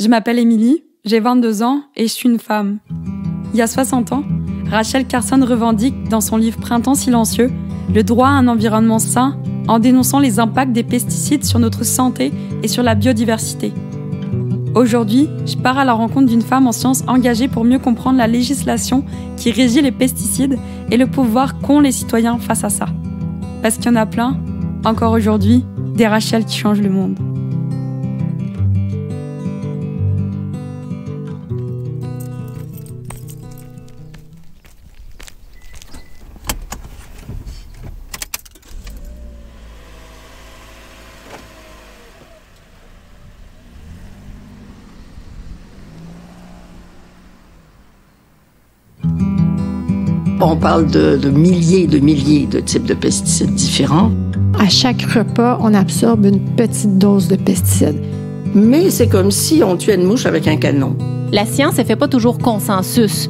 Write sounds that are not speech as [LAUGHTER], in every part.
Je m'appelle Émilie, j'ai 22 ans et je suis une femme. Il y a 60 ans, Rachel Carson revendique dans son livre Printemps silencieux le droit à un environnement sain en dénonçant les impacts des pesticides sur notre santé et sur la biodiversité. Aujourd'hui, je pars à la rencontre d'une femme en sciences engagée pour mieux comprendre la législation qui régit les pesticides et le pouvoir qu'ont les citoyens face à ça. Parce qu'il y en a plein, encore aujourd'hui, des Rachel qui changent le monde. parle de, milliers et de milliers de types de pesticides différents. À chaque repas, on absorbe une petite dose de pesticides. Mais c'est comme si on tuait une mouche avec un canon. La science ne fait pas toujours consensus.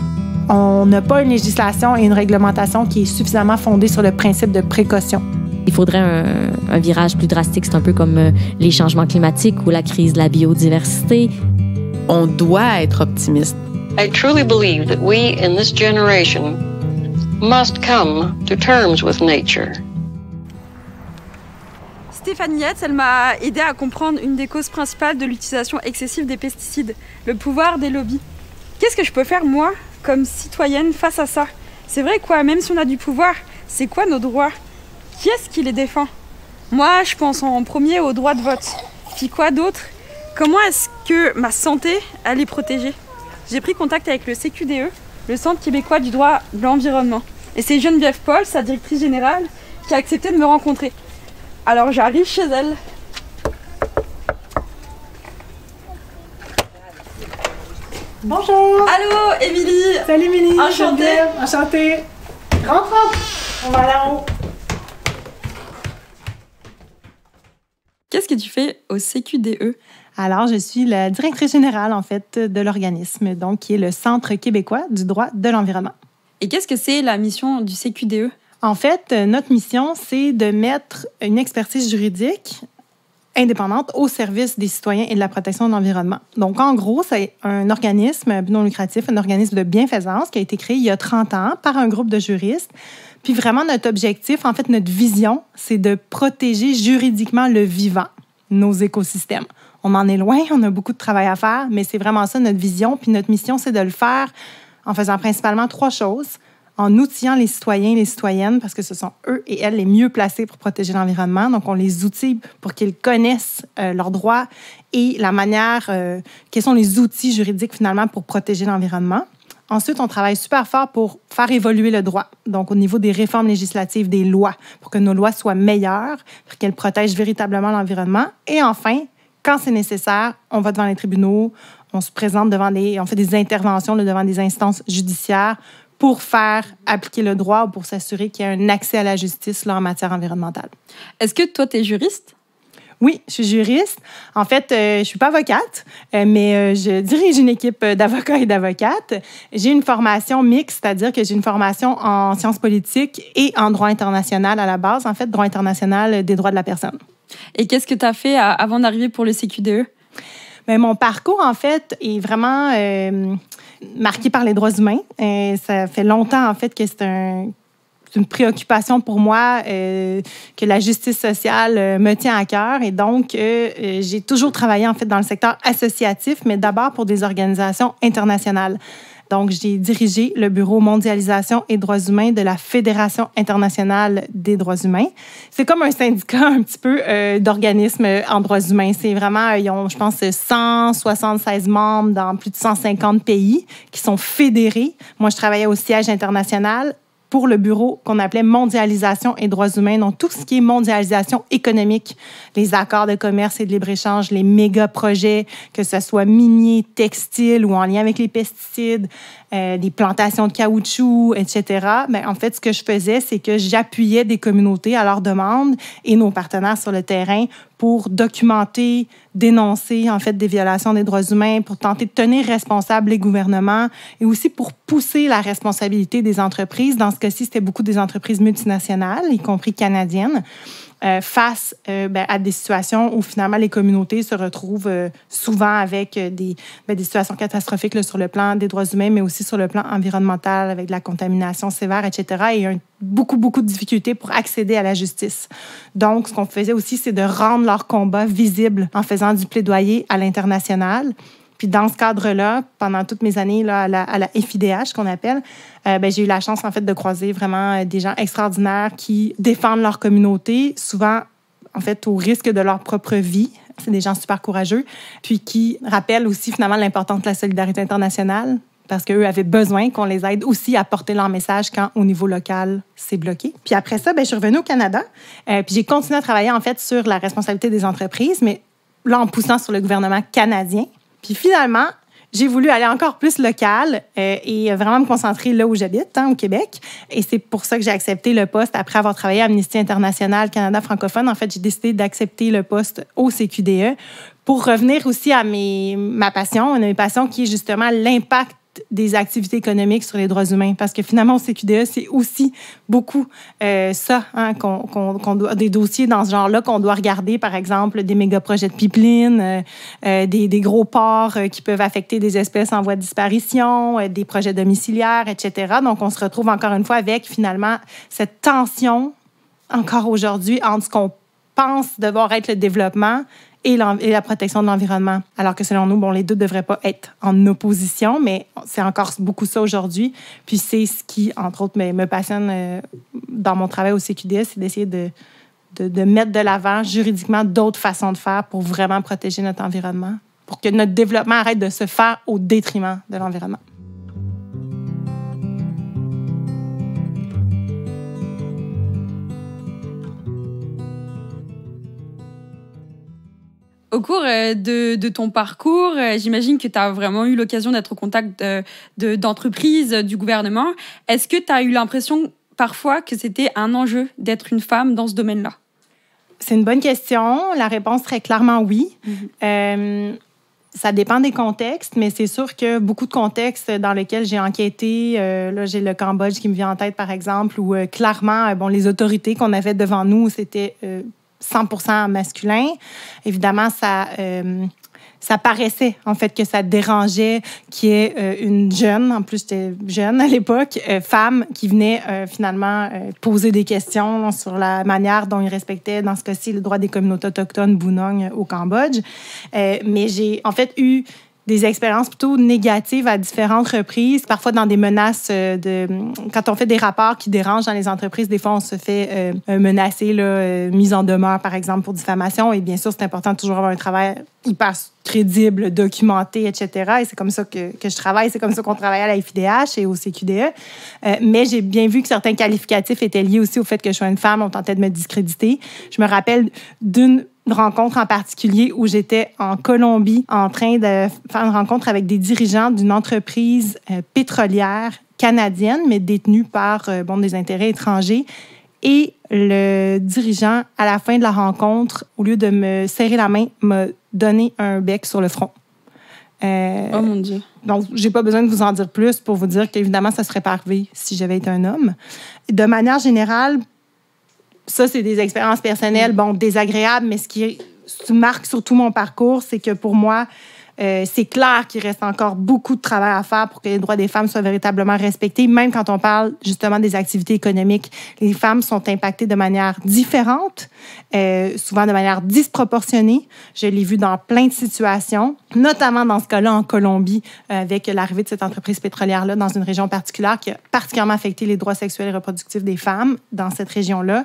On n'a pas une législation et une réglementation qui est suffisamment fondée sur le principe de précaution. Il faudrait un, un virage plus drastique. C'est un peu comme euh, les changements climatiques ou la crise de la biodiversité. On doit être optimiste. I truly believe that we in this generation must come to terms with nature. Stéphanie Yates, elle m'a aidé à comprendre une des causes principales de l'utilisation excessive des pesticides, le pouvoir des lobbies. Qu'est-ce que je peux faire moi, comme citoyenne, face à ça C'est vrai quoi, même si on a du pouvoir, c'est quoi nos droits Qui est-ce qui les défend Moi, je pense en premier aux droits de vote. Puis quoi d'autre Comment est-ce que ma santé, allait est protégée J'ai pris contact avec le CQDE, le Centre québécois du droit de l'environnement. Et c'est Geneviève Paul, sa directrice générale, qui a accepté de me rencontrer. Alors j'arrive chez elle. Bonjour Allô, Émilie Salut, Émilie Enchantée Enchantée Rentre, On va là-haut Qu'est-ce que tu fais au CQDE alors, je suis la directrice générale, en fait, de l'organisme, donc qui est le Centre québécois du droit de l'environnement. Et qu'est-ce que c'est la mission du CQDE? En fait, euh, notre mission, c'est de mettre une expertise juridique indépendante au service des citoyens et de la protection de l'environnement. Donc, en gros, c'est un organisme non lucratif, un organisme de bienfaisance qui a été créé il y a 30 ans par un groupe de juristes. Puis vraiment, notre objectif, en fait, notre vision, c'est de protéger juridiquement le vivant, nos écosystèmes on en est loin, on a beaucoup de travail à faire, mais c'est vraiment ça notre vision. Puis notre mission, c'est de le faire en faisant principalement trois choses en outillant les citoyens et les citoyennes, parce que ce sont eux et elles les mieux placés pour protéger l'environnement. Donc, on les outille pour qu'ils connaissent euh, leurs droits et la manière, euh, quels sont les outils juridiques finalement pour protéger l'environnement. Ensuite, on travaille super fort pour faire évoluer le droit, donc au niveau des réformes législatives, des lois, pour que nos lois soient meilleures, pour qu'elles protègent véritablement l'environnement. Et enfin, quand c'est nécessaire, on va devant les tribunaux, on se présente devant des, on fait des interventions devant des instances judiciaires pour faire appliquer le droit ou pour s'assurer qu'il y a un accès à la justice en matière environnementale. Est-ce que toi, tu es juriste? Oui, je suis juriste. En fait, euh, je ne suis pas avocate, euh, mais euh, je dirige une équipe d'avocats et d'avocates. J'ai une formation mixte, c'est-à-dire que j'ai une formation en sciences politiques et en droit international à la base, en fait, droit international des droits de la personne. Et qu'est-ce que tu as fait avant d'arriver pour le CQDE? Mais ben, mon parcours, en fait, est vraiment euh, marqué par les droits humains. Et euh, ça fait longtemps, en fait, que c'est une préoccupation pour moi euh, que la justice sociale me tient à cœur et donc j'ai toujours travaillé en fait dans le secteur associatif mais d'abord pour des organisations internationales. Donc, j'ai dirigé le Bureau mondialisation et droits humains de la Fédération internationale des droits humains. C'est comme un syndicat un petit peu euh, d'organismes en droits humains. C'est vraiment, euh, ils ont, je pense, 176 membres dans plus de 150 pays qui sont fédérés. Moi, je travaillais au siège international pour le bureau qu'on appelait mondialisation et droits humains, donc tout ce qui est mondialisation économique, les accords de commerce et de libre-échange, les méga projets, que ce soit minier, textile ou en lien avec les pesticides, euh, des plantations de caoutchouc, etc. Mais en fait, ce que je faisais, c'est que j'appuyais des communautés à leur demande et nos partenaires sur le terrain pour documenter, dénoncer en fait des violations des droits humains, pour tenter de tenir responsables les gouvernements et aussi pour pousser la responsabilité des entreprises. Dans ce cas-ci, c'était beaucoup des entreprises multinationales, y compris canadiennes. Euh, face euh, ben, à des situations où finalement les communautés se retrouvent euh, souvent avec ben, des, situations catastrophiques sur le plan des droits humains, mais aussi sur le plan environnemental, avec de la contamination sévère, etc. Et a beaucoup, beaucoup de difficultés pour accéder à la justice. Donc, ce qu'on faisait aussi, c'est de rendre leur combat visible en faisant du plaidoyer à l'international. Puis dans ce cadre-là, pendant toutes mes années là, à, la, à la FIDH, qu'on appelle, euh, ben, j'ai eu la chance en fait de croiser vraiment euh, des gens extraordinaires qui défendent leur communauté, souvent en fait au risque de leur propre vie. C'est des gens super courageux, puis qui rappellent aussi finalement l'importance de la solidarité internationale parce qu'eux avaient besoin qu'on les aide aussi à porter leur message quand, au niveau local, c'est bloqué. Puis après ça, ben je suis revenue au Canada, euh, puis j'ai continué à travailler, en fait, sur la responsabilité des entreprises, mais là, en poussant sur le gouvernement canadien. Puis finalement, j'ai voulu aller encore plus local euh, et vraiment me concentrer là où j'habite, hein, au Québec. Et c'est pour ça que j'ai accepté le poste après avoir travaillé à Amnesty International Canada francophone. En fait, j'ai décidé d'accepter le poste au CQDE pour revenir aussi à mes, ma passion, une passion qui est justement l'impact des activités économiques sur les droits humains. Parce que finalement, au CQDE, c'est aussi beaucoup euh, ça, hein, qu'on, qu'on, doit, des dossiers dans ce genre-là qu'on doit regarder, par exemple, des méga de pipeline, euh, euh, des, des, gros ports qui peuvent affecter des espèces en voie de disparition, des projets domiciliaires, etc. Donc, on se retrouve encore une fois avec finalement cette tension, encore aujourd'hui, entre ce qu'on pense devoir être le développement et, la protection de l'environnement. Alors que selon nous, les deux ne devraient pas être en opposition, mais c'est encore beaucoup ça aujourd'hui. Puis c'est ce qui, entre autres, me, passionne euh, dans mon travail au CQDS, c'est d'essayer de mettre de l'avant juridiquement d'autres façons de faire pour vraiment protéger notre environnement, pour que notre développement arrête de se faire au détriment de l'environnement. Au cours euh, de, ton parcours, euh, j'imagine que tu as vraiment eu l'occasion d'être au contact d'entreprises, de, euh, du gouvernement. Est-ce que tu as eu l'impression parfois que c'était un enjeu d'être une femme dans ce domaine-là? C'est une bonne question. La réponse très clairement oui. Mm-hmm. ça dépend des contextes, mais c'est sûr que beaucoup de contextes dans lesquels j'ai enquêté, là j'ai le Cambodge qui me vient en tête par exemple, où clairement, bon, les autorités qu'on avait devant nous, c'était 100 masculin. Évidemment, ça, euh, ça paraissait, en fait, que ça dérangeait qu'il y ait euh, une jeune, en plus j'étais jeune à l'époque, euh, femme qui venait finalement poser des questions sur la manière dont ils respectaient, dans ce cas-ci, le droit des communautés autochtones Bunong au Cambodge. mais j'ai, en fait, eu des expériences plutôt négatives à différentes reprises, parfois dans des menaces euh, de... Quand on fait des rapports qui dérangent dans les entreprises, des fois, on se fait euh, menacer, là, euh, mise en demeure, par exemple, pour diffamation. Et bien sûr, c'est important de toujours avoir un travail hyper crédible, documenté, etc. Et c'est comme ça que, que je travaille. C'est comme ça qu'on travaille à la FIDH et au CQDE. mais j'ai bien vu que certains qualificatifs étaient liés aussi au fait que je sois une femme. On tentait de me discréditer. Je me rappelle d'une rencontre en particulier où j'étais en Colombie en train de faire une rencontre avec des dirigeants d'une entreprise euh, pétrolière canadienne, mais détenue par euh, bon, des intérêts étrangers. Et le dirigeant, à la fin de la rencontre, au lieu de me serrer la main, m'a donné un bec sur le front. Euh, oh mon Dieu. Donc, j'ai pas besoin de vous en dire plus pour vous dire qu'évidemment, ça serait parvé si j'avais été un homme. De manière générale, ça, c'est des expériences personnelles, bon, désagréables, mais ce qui marque sur tout mon parcours, c'est que pour moi, euh, c'est clair qu'il reste encore beaucoup de travail à faire pour que les droits des femmes soient véritablement respectés, même quand on parle justement des activités économiques. Les femmes sont impactées de manière différente, euh, souvent de manière disproportionnée. Je l'ai vu dans plein de situations, notamment dans ce cas-là en Colombie, euh, avec l'arrivée de cette entreprise pétrolière-là dans une région particulière qui a particulièrement affecté les droits sexuels et reproductifs des femmes dans cette région-là.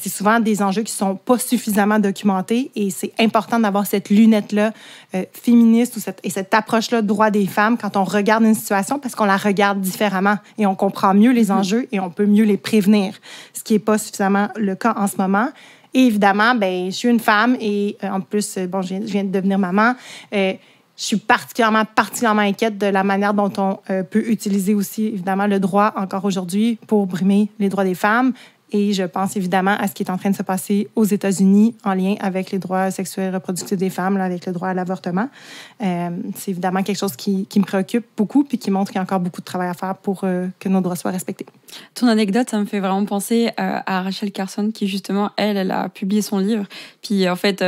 c'est souvent des enjeux qui ne sont pas suffisamment documentés et c'est important d'avoir cette lunette-là euh, féministe ou et cette approche-là droit des femmes quand on regarde une situation parce qu'on la regarde différemment et on comprend mieux les mhm. enjeux et on peut mieux les prévenir, ce qui n'est pas suffisamment le cas en ce moment. Et évidemment, ben, je suis une femme et euh, en plus, euh, bon, je viens, de devenir maman. je suis particulièrement, particulièrement inquiète de la manière dont on peut utiliser aussi, évidemment, le droit encore aujourd'hui pour brimer les droits des femmes, et je pense évidemment à ce qui est en train de se passer aux États-Unis en lien avec les droits sexuels et reproductifs des femmes, avec le droit à l'avortement. Euh, c'est évidemment quelque chose qui, me préoccupe beaucoup puis qui montre qu'il y a encore beaucoup de travail à faire pour euh, que nos droits soient respectés. Ton anecdote, ça me fait vraiment penser euh, à Rachel Carson qui, justement, elle, elle a publié son livre. Puis, en fait,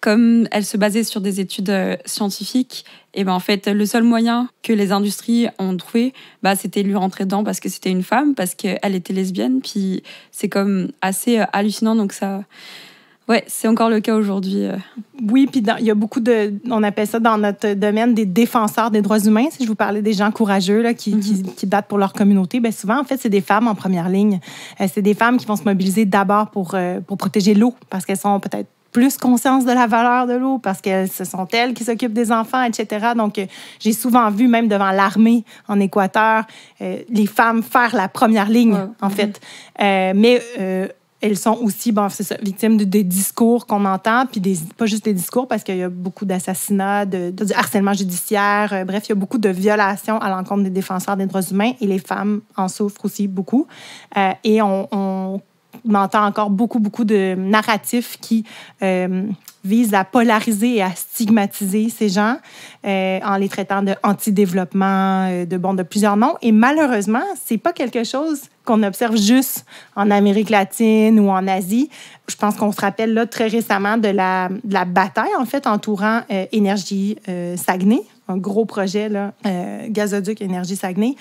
comme elle se basait sur des études scientifiques, et ben en fait, le seul moyen que les industries ont trouvé, bah, c'était lui rentrer dedans parce que c'était une femme, parce qu'elle était lesbienne. Puis c'est comme assez euh, hallucinant. Donc ça. Ouais, c'est encore le cas aujourd'hui. Euh. Oui, puis il y a beaucoup de, on appelle ça dans notre domaine des défenseurs des droits humains. Si je vous parlais des gens courageux là, qui, qui, mhm. qui battent pour leur communauté, bien souvent, en fait, c'est des femmes en première ligne. Euh, c'est des femmes qui vont se mobiliser d'abord pour, pour protéger l'eau parce qu'elles sont peut-être plus conscience de la valeur de l'eau parce que ce sont elles qui s'occupent des enfants, etc. Donc, euh, j'ai souvent vu, même devant l'armée en Équateur, euh, les femmes faire la première ligne, en mm-hmm. fait. Euh, mais elles sont aussi, bon, victimes de, des discours qu'on entend, puis des, pas juste des discours, parce qu'il y a beaucoup d'assassinats, de, harcèlement judiciaire, bref, il y a beaucoup de violations à l'encontre des défenseurs des droits humains, et les femmes en souffrent aussi beaucoup. et on on entend encore beaucoup, beaucoup de narratifs qui euh, visent à polariser et à stigmatiser ces gens euh, en les traitant de anti-développement, euh, de, bon, de plusieurs noms. Et malheureusement, c'est pas quelque chose qu'on observe juste en Amérique latine ou en Asie. Je pense qu'on se rappelle là très récemment de la, de la bataille, en fait, entourant Énergie Saguenay, un gros projet, là, gazoduc Énergie Saguenay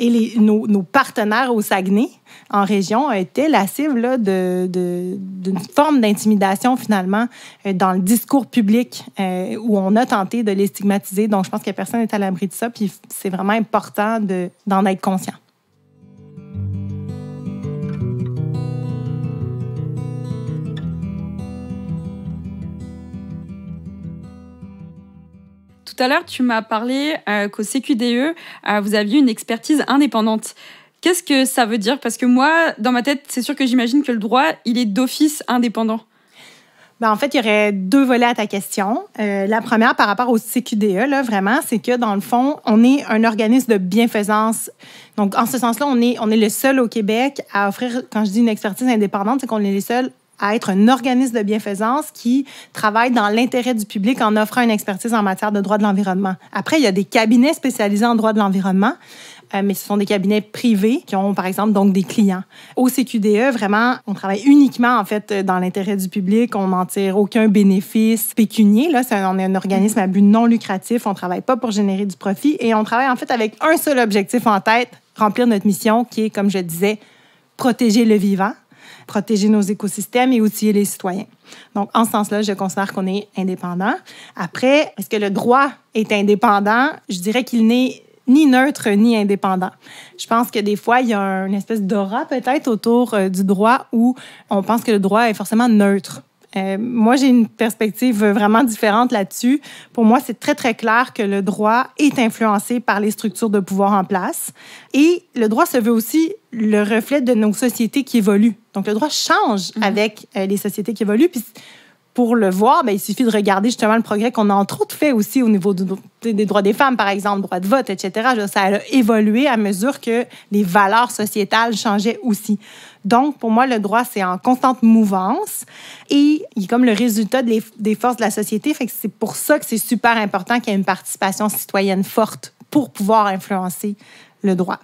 et les, nos, partenaires au Saguenay, en région, euh, étaient la cible d'une forme d'intimidation, finalement, euh, dans le discours public euh, où on a tenté de les stigmatiser. Donc, je pense que personne n'est à l'abri de ça, puis c'est vraiment important d'en être conscient. tout à l'heure, tu m'as parlé euh, qu'au CQDE, euh, vous aviez une expertise indépendante. Qu'est-ce que ça veut dire Parce que moi, dans ma tête, c'est sûr que j'imagine que le droit, il est d'office indépendant. Bah, en fait, il y aurait deux volets à ta question. Euh, la première, par rapport au CQDE, là, vraiment, c'est que dans le fond, on est un organisme de bienfaisance. Donc, en ce sens-là, on est, on est le seul au Québec à offrir, quand je dis une expertise indépendante, c'est qu'on est les seuls à être un organisme de bienfaisance qui travaille dans l'intérêt du public en offrant une expertise en matière de droit de l'environnement. Après, il y a des cabinets spécialisés en droit de l'environnement. Euh, mais ce sont des cabinets privés qui ont, par exemple, donc des clients. Au CQDE, vraiment, on travaille uniquement, en fait, dans l'intérêt du public. On n'en tire aucun bénéfice pécunier. Là, c'est un, on est un organisme à but non lucratif. On ne travaille pas pour générer du profit et on travaille, en fait, avec un seul objectif en tête, remplir notre mission qui est, comme je disais, protéger le vivant, protéger nos écosystèmes et outiller les citoyens. Donc, en ce sens-là, je considère qu'on est indépendant. Après, est-ce que le droit est indépendant? Je dirais qu'il n'est ni neutre ni indépendant. Je pense que des fois, il y a une espèce d'aura peut-être autour euh, du droit où on pense que le droit est forcément neutre. Euh, moi, j'ai une perspective vraiment différente là-dessus. Pour moi, c'est très, très clair que le droit est influencé par les structures de pouvoir en place. Et le droit se veut aussi le reflet de nos sociétés qui évoluent. Donc, le droit change mhm. avec euh, les sociétés qui évoluent. Puis, pour le voir, ben, il suffit de regarder justement le progrès qu'on a entre autres fait aussi au niveau des droits des femmes, par exemple, droit de vote, etc. ça a évolué à mesure que les valeurs sociétales changeaient aussi. Donc, pour moi, le droit, c'est en constante mouvance et il est comme le résultat des forces de la société. c'est pour ça que c'est super important qu'il y ait une participation citoyenne forte pour pouvoir influencer le droit.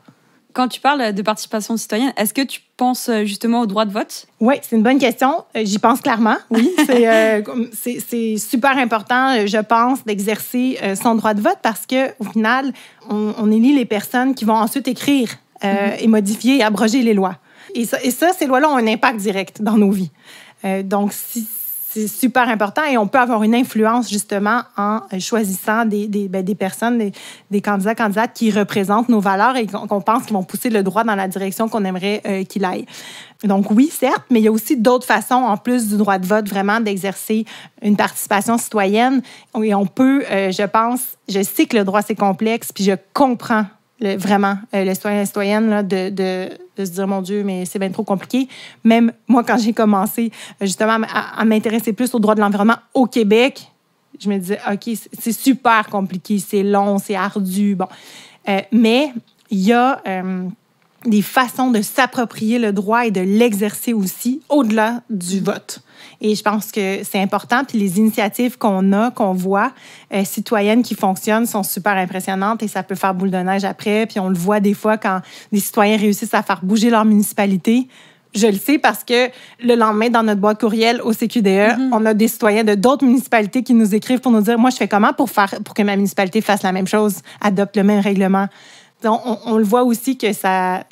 Quand tu parles de participation citoyenne, est-ce que tu penses euh, justement au droit de vote? Oui, c'est une bonne question. Euh, j'y pense clairement, oui. [LAUGHS] Euh, c'est super important, je pense, d'exercer son droit de vote parce qu'au final, on, on, élit les personnes qui vont ensuite écrire mm-hmm. et modifier et abroger les lois. Et ça, ces lois-là ont un impact direct dans nos vies. donc, si, c'est super important et on peut avoir une influence justement en choisissant des, ben, personnes, des, candidats, candidates qui représentent nos valeurs et qu'on pense qu'ils vont pousser le droit dans la direction qu'on aimerait euh, qu'il aille. Donc oui, certes, mais il y a aussi d'autres façons, en plus du droit de vote, vraiment d'exercer une participation citoyenne. Et on peut, euh, je pense, je sais que le droit, c'est complexe, puis je comprends vraiment, euh, les citoyennes, là, de, se dire, mon Dieu, mais c'est bien trop compliqué. Même moi, quand j'ai commencé justement à, m'intéresser plus aux droits de l'environnement au Québec, je me disais, OK, c'est super compliqué, c'est long, c'est ardu. Bon. Euh, mais il y a. Euh, des façons de s'approprier le droit et de l'exercer aussi au-delà du vote. Et je pense que c'est important. Puis les initiatives qu'on a, qu'on voit, euh, citoyennes qui fonctionnent, sont super impressionnantes et ça peut faire boule de neige après. Puis on le voit des fois quand des citoyens réussissent à faire bouger leur municipalité. Je le sais parce que le lendemain, dans notre boîte courriel au CQDE, mm-hmm. on a des citoyens de d'autres municipalités qui nous écrivent pour nous dire Moi, je fais comment pour, faire, pour que ma municipalité fasse la même chose, adopte le même règlement. On, le voit aussi que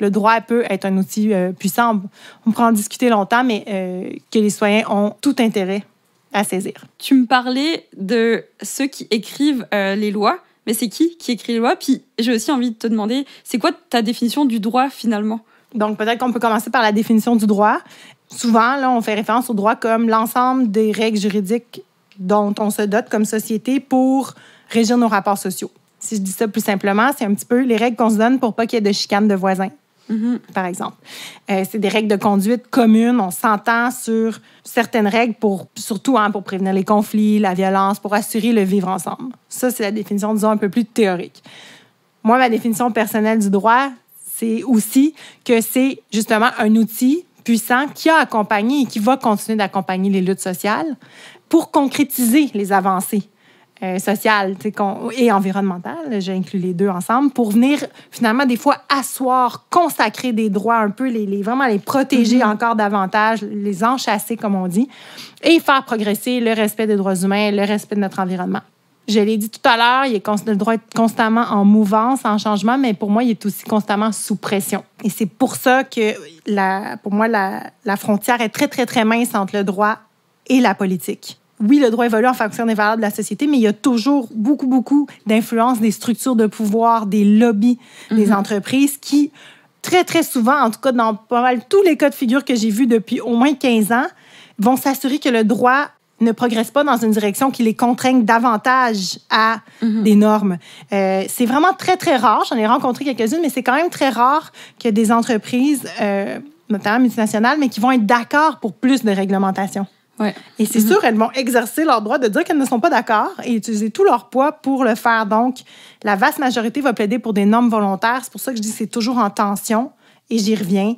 le droit peut être un outil euh, puissant. On pourra en discuter longtemps, mais euh, que les citoyens ont tout intérêt à saisir. Tu me parlais de ceux qui écrivent euh, les lois, mais c'est qui qui écrit les lois Puis j'ai aussi envie de te demander, c'est quoi ta définition du droit finalement Donc peut-être qu'on peut commencer par la définition du droit. Souvent, on fait référence au droit comme l'ensemble des règles juridiques dont on se dote comme société pour régir nos rapports sociaux si je dis ça plus simplement, c'est un petit peu les règles qu'on se donne pour pas qu'il y ait de chicanes de voisins. Mm-hmm. Par exemple, euh, c'est des règles de conduite communes. On s'entend sur certaines règles pour surtout hein, pour prévenir les conflits, la violence, pour assurer le vivre ensemble. Ça, c'est la définition disons un peu plus théorique. Moi, ma définition personnelle du droit, c'est aussi que c'est justement un outil puissant qui a accompagné et qui va continuer d'accompagner les luttes sociales pour concrétiser les avancées social euh, sociale et j'ai inclus les deux ensemble, pour venir finalement des fois asseoir, consacrer des droits un peu, les, vraiment les protéger mm-hmm. encore davantage, les enchasser comme on dit, et faire progresser le respect des droits humains, le respect de notre environnement. Je l'ai dit tout à l'heure, il le droit est constamment en mouvance, en changement, mais pour moi, il est aussi constamment sous pression. Et c'est pour ça que, pour moi, la frontière est très, très, très mince entre le droit et la politique oui, le droit évolue en fonction des valeurs de la société, mais il y a toujours beaucoup, beaucoup d'influence des structures de pouvoir, des lobbies, des mhm. entreprises qui, très, très souvent, en tout cas dans pas mal tous les cas de figure que j'ai vus depuis au moins 15 ans, vont s'assurer que le droit ne progresse pas dans une direction qui les contraigne davantage à mhm. des normes. Euh, c'est vraiment très, très rare. J'en ai rencontré quelques-unes, mais c'est quand même très rare que des entreprises, euh, notamment multinationales, mais qui vont être d'accord pour plus de réglementation. Et c'est mm-hmm. sûr, elles vont exercer leur droit de dire qu'elles ne sont pas d'accord et utiliser tout leur poids pour le faire. Donc, la vaste majorité va plaider pour des normes volontaires. C'est pour ça que je dis que c'est toujours en tension et j'y reviens.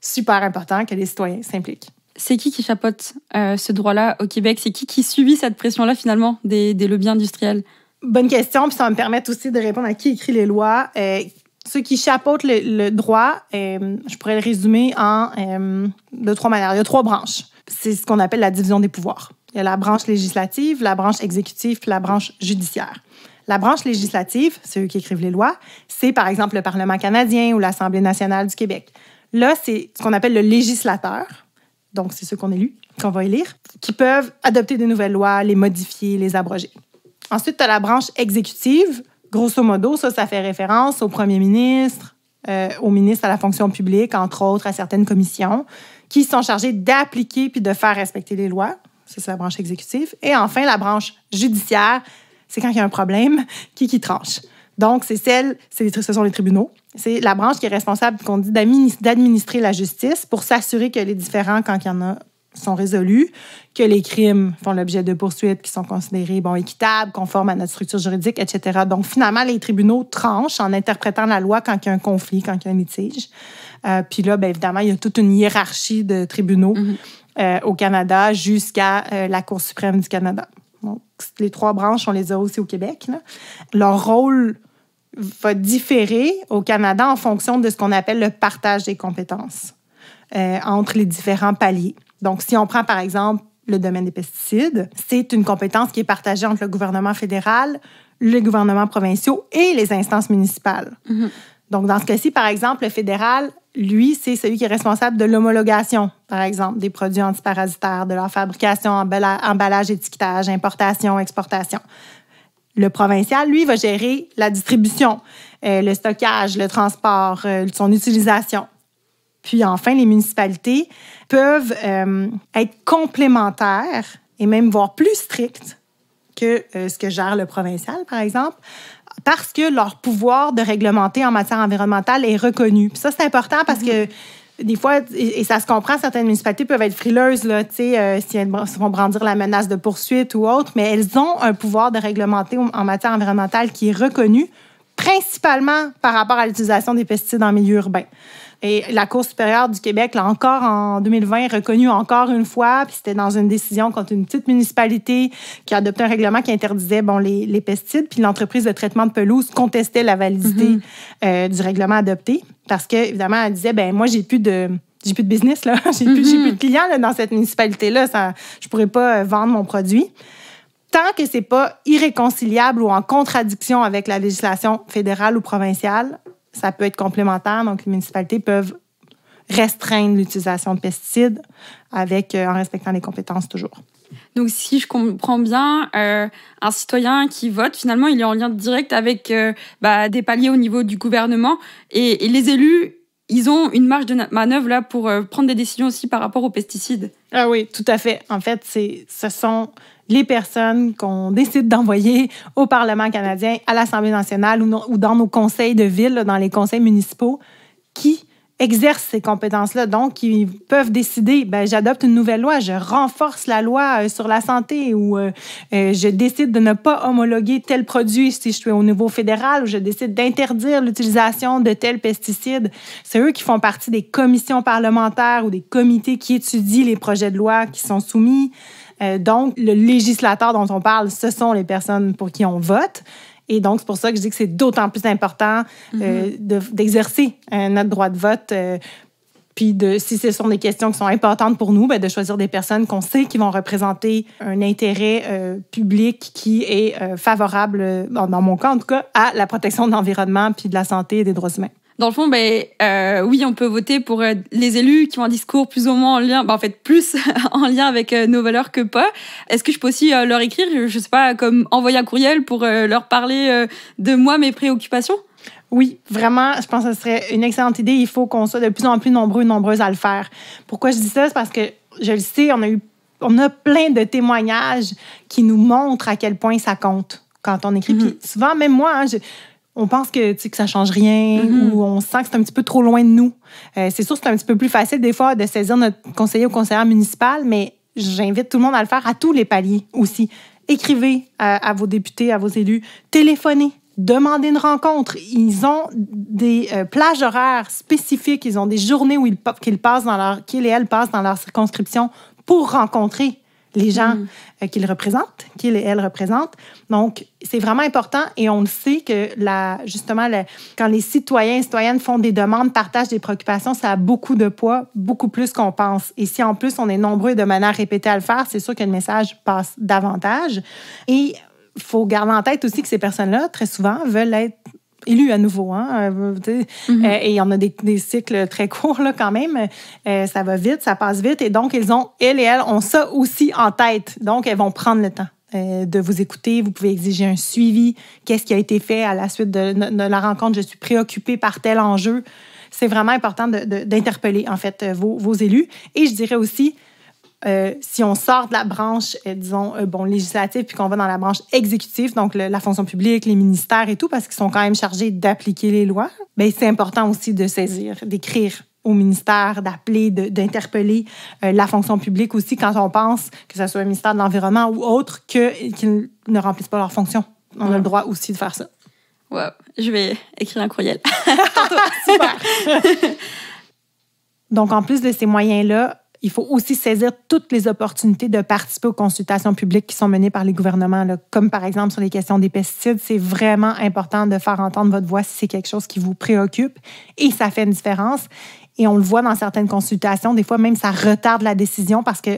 Super important que les citoyens s'impliquent. C'est qui qui chapote euh, ce droit-là au Québec? C'est qui qui subit cette pression-là finalement des, des, lobbies industriels? Bonne question, puis ça va me permettre aussi de répondre à qui écrit les lois. Euh, ceux qui chapeautent le, droit, euh, je pourrais le résumer en deux, trois manières. Il y a trois branches c'est ce qu'on appelle la division des pouvoirs. Il y a la branche législative, la branche exécutive, la branche judiciaire. La branche législative, c'est eux qui écrivent les lois, c'est par exemple le Parlement canadien ou l'Assemblée nationale du Québec. Là, c'est ce qu'on appelle le législateur, donc c'est ceux qu'on élit qu'on va élire, qui peuvent adopter des nouvelles lois, les modifier, les abroger. Ensuite, tu as la branche exécutive. Grosso modo, ça, ça fait référence au premier ministre, euh, au ministre à la fonction publique, entre autres à certaines commissions, qui sont chargées d'appliquer puis de faire respecter les lois. Ça, c'est la branche exécutive. Et enfin, la branche judiciaire, c'est quand il y a un problème, [LAUGHS] qui, qui tranche. Donc, c'est celle, ce sont les tribunaux. C'est la branche qui est responsable, qu'on dit, d'administrer la justice pour s'assurer que les différents, quand il y en a sont résolus, que les crimes font l'objet de poursuites qui sont considérées bon, équitables, conformes à notre structure juridique, etc. Donc, finalement, les tribunaux tranchent en interprétant la loi quand il y a un conflit, quand il y a un litige. Euh, puis là, bien évidemment, il y a toute une hiérarchie de tribunaux mm-hmm. euh, au Canada jusqu'à euh, la Cour suprême du Canada. Donc, les trois branches, on les a aussi au Québec. Leur rôle va différer au Canada en fonction de ce qu'on appelle le partage des compétences entre les différents paliers. Donc, si on prend par exemple le domaine des pesticides, c'est une compétence qui est partagée entre le gouvernement fédéral, les gouvernements provinciaux et les instances municipales. Mhm. Donc, dans ce cas-ci, par exemple, le fédéral, lui, c'est celui qui est responsable de l'homologation, par exemple, des produits antiparasitaires, de leur fabrication, emballage, étiquetage, importation, exportation. Le provincial, lui, va gérer la distribution, euh, le stockage, le transport, euh, son utilisation. Puis enfin, les municipalités, peuvent euh, être complémentaires et même voire plus strictes que euh, ce que gère le provincial, par exemple, parce que leur pouvoir de réglementer en matière environnementale est reconnu. ça, c'est important parce que des fois, et, ça se comprend, certaines municipalités peuvent être frileuses, là, euh, si elles vont brandir la menace de poursuite ou autre, mais elles ont un pouvoir de réglementer en matière environnementale qui est reconnu, principalement par rapport à l'utilisation des pesticides en milieu urbain. Et la Cour supérieure du Québec l'a encore en 2020 reconnu encore une fois, puis c'était dans une décision contre une petite municipalité qui a adopté un règlement qui interdisait bon, les, pesticides, puis l'entreprise de traitement de pelouse contestait la validité mhm. euh, du règlement adopté parce que évidemment elle disait ben moi j'ai plus de j'ai plus de business là, [LAUGHS] j'ai plus, mhm. de clients là, dans cette municipalité là, ça je pourrais pas euh, vendre mon produit tant que c'est pas irréconciliable ou en contradiction avec la législation fédérale ou provinciale, ça peut être complémentaire. Donc, les municipalités peuvent restreindre l'utilisation de pesticides avec, euh, en respectant les compétences toujours. Donc, si je comprends bien, euh, un citoyen qui vote, finalement, il est en lien direct avec euh, bah, des paliers au niveau du gouvernement et, les élus. Ils ont une marge de manœuvre là pour prendre des décisions aussi par rapport aux pesticides. Ah oui, tout à fait. En fait, ce sont les personnes qu'on décide d'envoyer au Parlement canadien, à l'Assemblée nationale ou, dans nos conseils de ville, dans les conseils municipaux, qui exercent ces compétences-là. Donc, qui peuvent décider, ben, j'adopte une nouvelle loi, je renforce la loi euh, sur la santé ou euh, euh, je décide de ne pas homologuer tel produit si je suis au niveau fédéral ou je décide d'interdire l'utilisation de tel pesticide. C'est eux qui font partie des commissions parlementaires ou des comités qui étudient les projets de loi qui sont soumis. Euh, donc, le législateur dont on parle, ce sont les personnes pour qui on vote. Et donc, c'est pour ça que je dis que c'est d'autant plus important euh, mm-hmm. d'exercer euh, notre droit de vote puis de, si ce sont des questions qui sont importantes pour nous, ben, de choisir des personnes qu'on sait qui vont représenter un intérêt public qui est favorable, dans mon cas en tout cas, à la protection de l'environnement puis de la santé et des droits humains dans le fond, ben, euh, oui, on peut voter pour euh, les élus qui ont un discours plus ou moins en lien, ben, en fait, plus [LAUGHS] en lien avec euh, nos valeurs que pas. Est-ce que je peux aussi leur écrire, je sais pas, comme envoyer un courriel pour leur parler de moi, mes préoccupations? Oui, vraiment, je pense que ce serait une excellente idée. Il faut qu'on soit de plus en plus nombreux et nombreuses à le faire. Pourquoi je dis ça? C'est parce que, je le sais, on a eu on a plein de témoignages qui nous montrent à quel point ça compte quand on écrit. Mm-hmm. Puis souvent, même moi, hein, je, on pense que, que ça change rien mhm. ou on sent que c'est un petit peu trop loin de nous. Euh, c'est sûr que c'est un petit peu plus facile des fois de saisir notre conseiller ou conseillère municipale, mais j'invite tout le monde à le faire à tous les paliers aussi. Écrivez à, vos députés, à vos élus, téléphonez. Demandez une rencontre. Ils ont des euh, plages horaires spécifiques. Ils ont des journées où ils, qu'ils, passent dans leur, qu'ils et elles passent dans leur circonscription pour rencontrer les gens mm. euh, qu'il représente, qu'ils représentent, et elle représentent. Donc, c'est vraiment important et on le sait que la, justement, quand les citoyens et citoyennes font des demandes, partagent des préoccupations, ça a beaucoup de poids, beaucoup plus qu'on pense. Et si en plus on est nombreux de manière répétée à le faire, c'est sûr que le message passe davantage. Et faut garder en tête aussi que ces personnes-là, très souvent, veulent être élus à nouveau. Hein, euh, mhm. euh, il y et en a des, cycles très courts là, quand même. Euh, ça va vite, ça passe vite. Et donc, ils ont, elles et elles ont ça aussi en tête. Donc, elles vont prendre le temps de vous écouter. Vous pouvez exiger un suivi. Qu'est-ce qui a été fait à la suite de, la rencontre? Je suis préoccupée par tel enjeu. C'est vraiment important d'interpeller, en fait, vos, élus. Et je dirais aussi, euh, si on sort de la branche, euh, disons, euh, bon, législative, puis qu'on va dans la branche exécutive, donc la fonction publique, les ministères et tout, parce qu'ils sont quand même chargés d'appliquer les lois, bien, c'est important aussi de saisir, d'écrire au ministère, d'appeler, d'interpeller la fonction publique aussi quand on pense, que ce soit le ministère de l'Environnement ou autre, qu'ils ne remplissent pas leurs fonctions. On a le droit aussi de faire ça. Wow. Je vais écrire un courriel. [LAUGHS] [LAUGHS] Super. [LAUGHS] donc, en plus de ces moyens-là, il faut aussi saisir toutes les opportunités de participer aux consultations publiques qui sont menées par les gouvernements, comme par exemple sur les questions des pesticides. C'est vraiment important de faire entendre votre voix si c'est quelque chose qui vous préoccupe et ça fait une différence. Et on le voit dans certaines consultations, des fois même ça retarde la décision parce que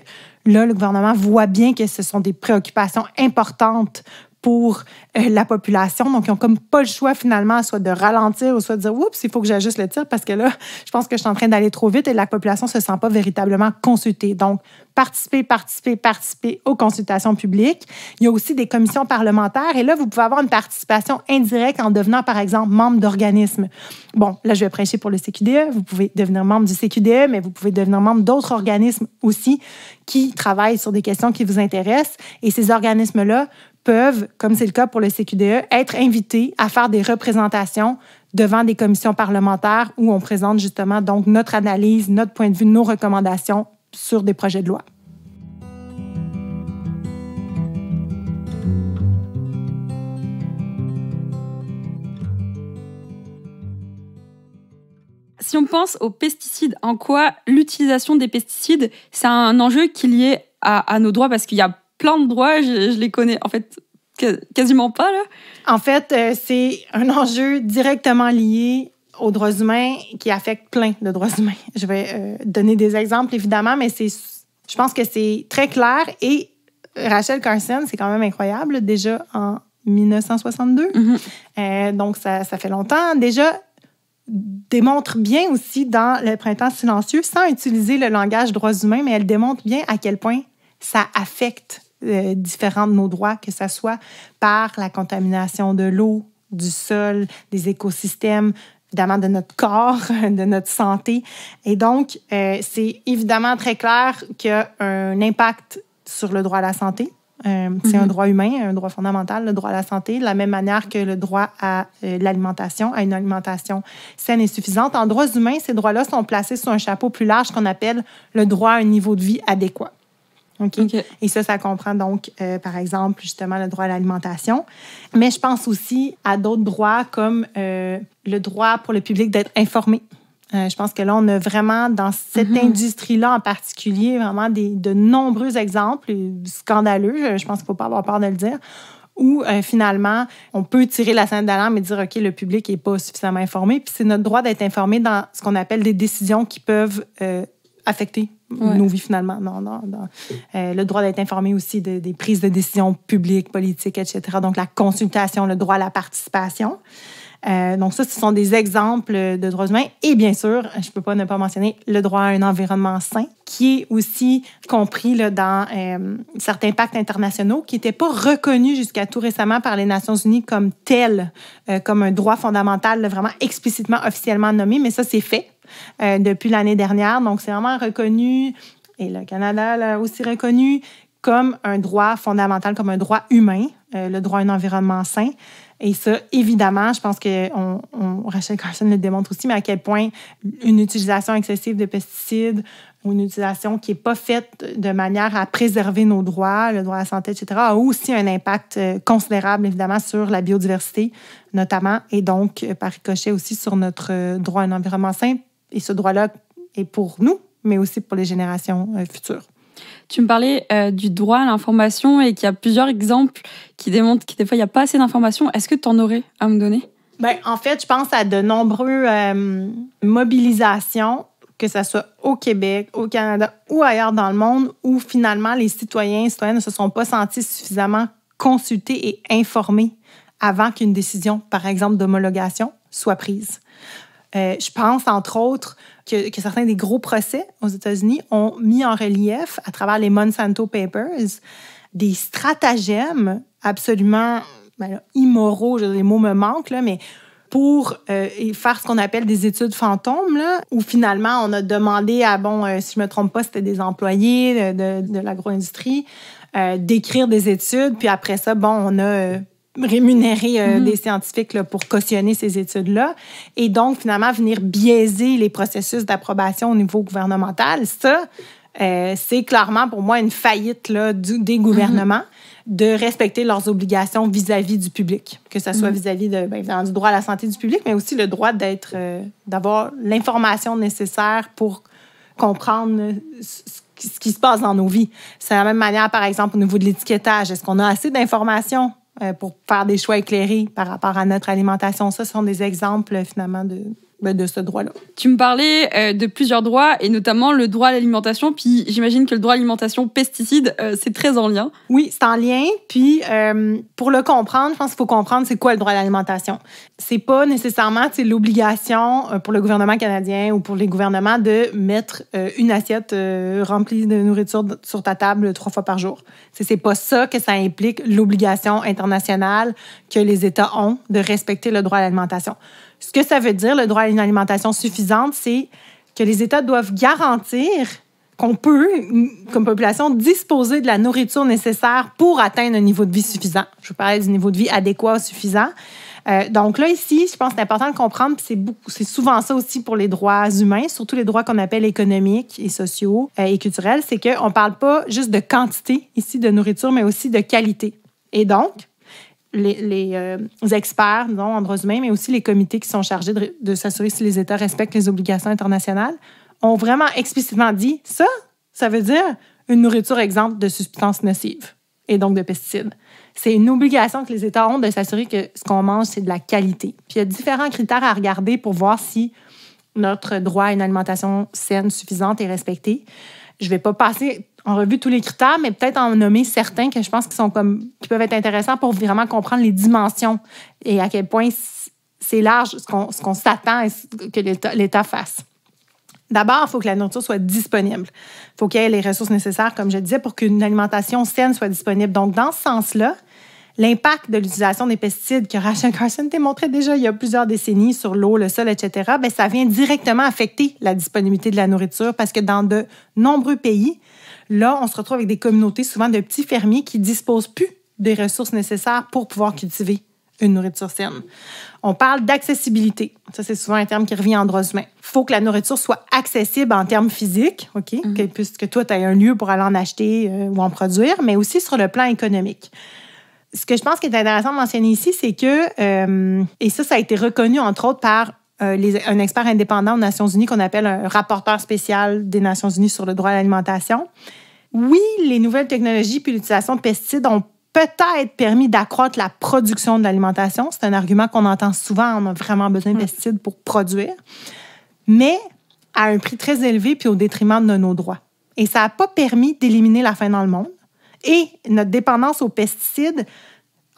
là, le gouvernement voit bien que ce sont des préoccupations importantes pour euh, la population. Donc, ils n'ont comme pas le choix finalement, soit de ralentir ou soit de dire Oups, il faut que j'ajuste le tir parce que là, [LAUGHS] je pense que je suis en train d'aller trop vite et la population ne se sent pas véritablement consultée. Donc, participer, participer, participer aux consultations publiques. Il y a aussi des commissions parlementaires et là, vous pouvez avoir une participation indirecte en devenant, par exemple, membre d'organismes. Bon, là, je vais prêcher pour le CQDE. Vous pouvez devenir membre du CQDE, mais vous pouvez devenir membre d'autres organismes aussi qui travaillent sur des questions qui vous intéressent. Et ces organismes-là peuvent, comme c'est le cas pour le CQDE, être invités à faire des représentations devant des commissions parlementaires où on présente justement donc notre analyse, notre point de vue, nos recommandations sur des projets de loi. Si on pense aux pesticides, en quoi l'utilisation des pesticides, c'est un enjeu qui est lié à, à, nos droits parce qu'il y a plein de droits, je, les connais en fait quasiment pas. Là. En fait, euh, c'est un enjeu directement lié aux droits humains qui affecte plein de droits humains. Je vais euh, donner des exemples, évidemment, mais c'est, je pense que c'est très clair. Et Rachel Carson, c'est quand même incroyable, déjà en 1962. Mm-hmm. Euh, donc, ça, ça fait longtemps. Déjà, démontre bien aussi dans Le Printemps silencieux, sans utiliser le langage droits humains, mais elle démontre bien à quel point ça affecte euh, différents de nos droits, que ce soit par la contamination de l'eau, du sol, des écosystèmes, évidemment de notre corps, [LAUGHS] de notre santé. Et donc, euh, c'est évidemment très clair qu'il a un impact sur le droit à la santé. Euh, c'est un mhm. droit humain, un droit fondamental, le droit à la santé, de la même manière que le droit à l'alimentation, à une alimentation saine et suffisante. En droits humains, ces droits-là sont placés sous un chapeau plus large qu'on appelle le droit à un niveau de vie adéquat. Et ça, ça comprend donc, euh, par exemple, justement, le droit à l'alimentation. Mais je pense aussi à d'autres droits comme euh, le droit pour le public d'être informé. Euh, je pense que là, on a vraiment, dans cette mm-hmm. industrie-là en particulier, vraiment des, de nombreux exemples scandaleux, je pense qu'il ne faut pas avoir peur de le dire, où finalement, on peut tirer la scène d'alarme et dire, OK, le public n'est pas suffisamment informé. Puis c'est notre droit d'être informé dans ce qu'on appelle des décisions qui peuvent affecter nous nos finalement. Non, non, euh, le droit d'être informé aussi des prises de décisions publiques, politiques, etc. Donc la consultation, le droit à la participation. Euh, donc ça, ce sont des exemples de droits humains. Et bien sûr, je ne peux pas ne pas mentionner le droit à un environnement sain, qui est aussi compris dans euh, certains pactes internationaux qui n'étaient pas reconnus jusqu'à tout récemment par les Nations unies comme tel, comme un droit fondamental vraiment explicitement, officiellement nommé, mais ça, c'est fait. Euh, depuis l'année dernière. Donc, c'est vraiment reconnu, et le Canada l'a aussi reconnu, comme un droit fondamental, comme un droit humain, euh, le droit à un environnement sain. Et ça, évidemment, je pense que on, Rachel Carson le démontre aussi, mais à quel point une utilisation excessive de pesticides ou une utilisation qui n'est pas faite de manière à préserver nos droits, le droit à la santé, etc., a aussi un impact euh, considérable, évidemment, sur la biodiversité, notamment, et donc, par ricochet aussi, sur notre droit à un environnement sain, et ce droit-là est pour nous, mais aussi pour les générations euh, futures. Tu me parlais euh, du droit à l'information et qu'il y a plusieurs exemples qui démontrent que des fois, il n'y a pas assez d'informations. Est-ce que tu en aurais à me donner? Ben, en fait, je pense à de nombreuses euh, mobilisations, que ce soit au Québec, au Canada ou ailleurs dans le monde, où finalement les citoyens et citoyennes ne se sont pas sentis suffisamment consultés et informés avant qu'une décision, par exemple, d'homologation soit prise. Euh, je pense, entre autres, que, certains des gros procès aux États-Unis ont mis en relief, à travers les Monsanto Papers, des stratagèmes absolument ben, immoraux, je, les mots me manquent, là, mais pour euh, faire ce qu'on appelle des études fantômes, là, où finalement on a demandé à, bon, euh, si je me trompe pas, c'était des employés de, de, l'agro-industrie, d'écrire des études, puis après ça, bon, on a rémunérer euh, mm-hmm. des scientifiques pour cautionner ces études-là. Et donc, finalement, venir biaiser les processus d'approbation au niveau gouvernemental, ça, euh, c'est clairement pour moi une faillite là, du, des mm-hmm. gouvernements. de respecter leurs obligations vis-à-vis du public, que ce soit mm-hmm. vis-à-vis ben, du droit à la santé du public, mais aussi le droit d'être, euh, d'avoir l'information nécessaire pour comprendre ce qui se passe dans nos vies. C'est la même manière, par exemple, au niveau de l'étiquetage. Est-ce qu'on a assez d'informations euh, pour faire des choix éclairés par rapport à notre alimentation. ce sont des exemples, finalement, de, bah, de ce droit-là. Tu me parlais euh, de plusieurs droits, et notamment le droit à l'alimentation. Puis j'imagine que le droit à l'alimentation pesticide, euh, c'est très en lien. Oui, c'est en lien. Puis euh, pour le comprendre, je pense qu'il faut comprendre c'est quoi le droit à l'alimentation. C'est pas nécessairement l'obligation pour le gouvernement canadien ou pour les gouvernements de mettre une assiette remplie de nourriture sur ta table trois fois par jour. C'est pas ça que ça implique l'obligation internationale que les États ont de respecter le droit à l'alimentation. Ce que ça veut dire, le droit à une alimentation suffisante, c'est que les États doivent garantir qu'on peut, comme population, disposer de la nourriture nécessaire pour atteindre un niveau de vie suffisant. Je vous parlais du niveau de vie adéquat ou suffisant. Euh, donc là, ici, je pense que c'est important de comprendre, c'est souvent ça aussi pour les droits humains, surtout les droits qu'on appelle économiques et sociaux euh, et culturels, c'est qu'on ne parle pas juste de quantité ici de nourriture, mais aussi de qualité. Et donc, les, euh, experts non, en droits humains, mais aussi les comités qui sont chargés de, de s'assurer si les États respectent les obligations internationales, ont vraiment explicitement dit ça, ça veut dire une nourriture exempte de substances nocives et donc de pesticides. C'est une obligation que les États ont de s'assurer que ce qu'on mange, c'est de la qualité. Puis il y a différents critères à regarder pour voir si notre droit à une alimentation saine suffisante est respecté. Je ne vais pas passer en revue tous les critères, mais peut-être en nommer certains que je pense qui sont comme qui peuvent être intéressants pour vraiment comprendre les dimensions et à quel point c'est large ce qu'on qu'on s'attend que l'État fasse. D'abord, il faut que la nourriture soit disponible. Il faut qu'il y ait les ressources nécessaires, comme je disais, pour qu'une alimentation saine soit disponible. Donc, dans ce sens-là, l'impact de l'utilisation des pesticides que Rachel Carson démontrait déjà il y a plusieurs décennies sur l'eau, le sol, etc., bien, ça vient directement affecter la disponibilité de la nourriture parce que dans de nombreux pays, Là, on se retrouve avec des communautés souvent de petits fermiers qui disposent plus des ressources nécessaires pour pouvoir cultiver une nourriture saine. On parle d'accessibilité. Ça, c'est souvent un terme qui revient en droit humain. Il faut que la nourriture soit accessible en termes physiques, OK? Mhm. que, puisque toi, tu as un lieu pour aller en acheter euh, ou en produire, mais aussi sur le plan économique. Ce que je pense qui est intéressant de mentionner ici, c'est que, euh, et ça, ça a été reconnu entre autres par euh, les, un expert indépendant aux Nations Unies qu'on appelle un rapporteur spécial des Nations Unies sur le droit à l'alimentation. Oui, les nouvelles technologies puis l'utilisation de pesticides ont peut-être permis d'accroître la production de l'alimentation. C'est un argument qu'on entend souvent. On a vraiment besoin de mm. pesticides pour produire, mais à un prix très élevé puis au détriment de nos droits. Et ça n'a pas permis d'éliminer la faim dans le monde. Et notre dépendance aux pesticides,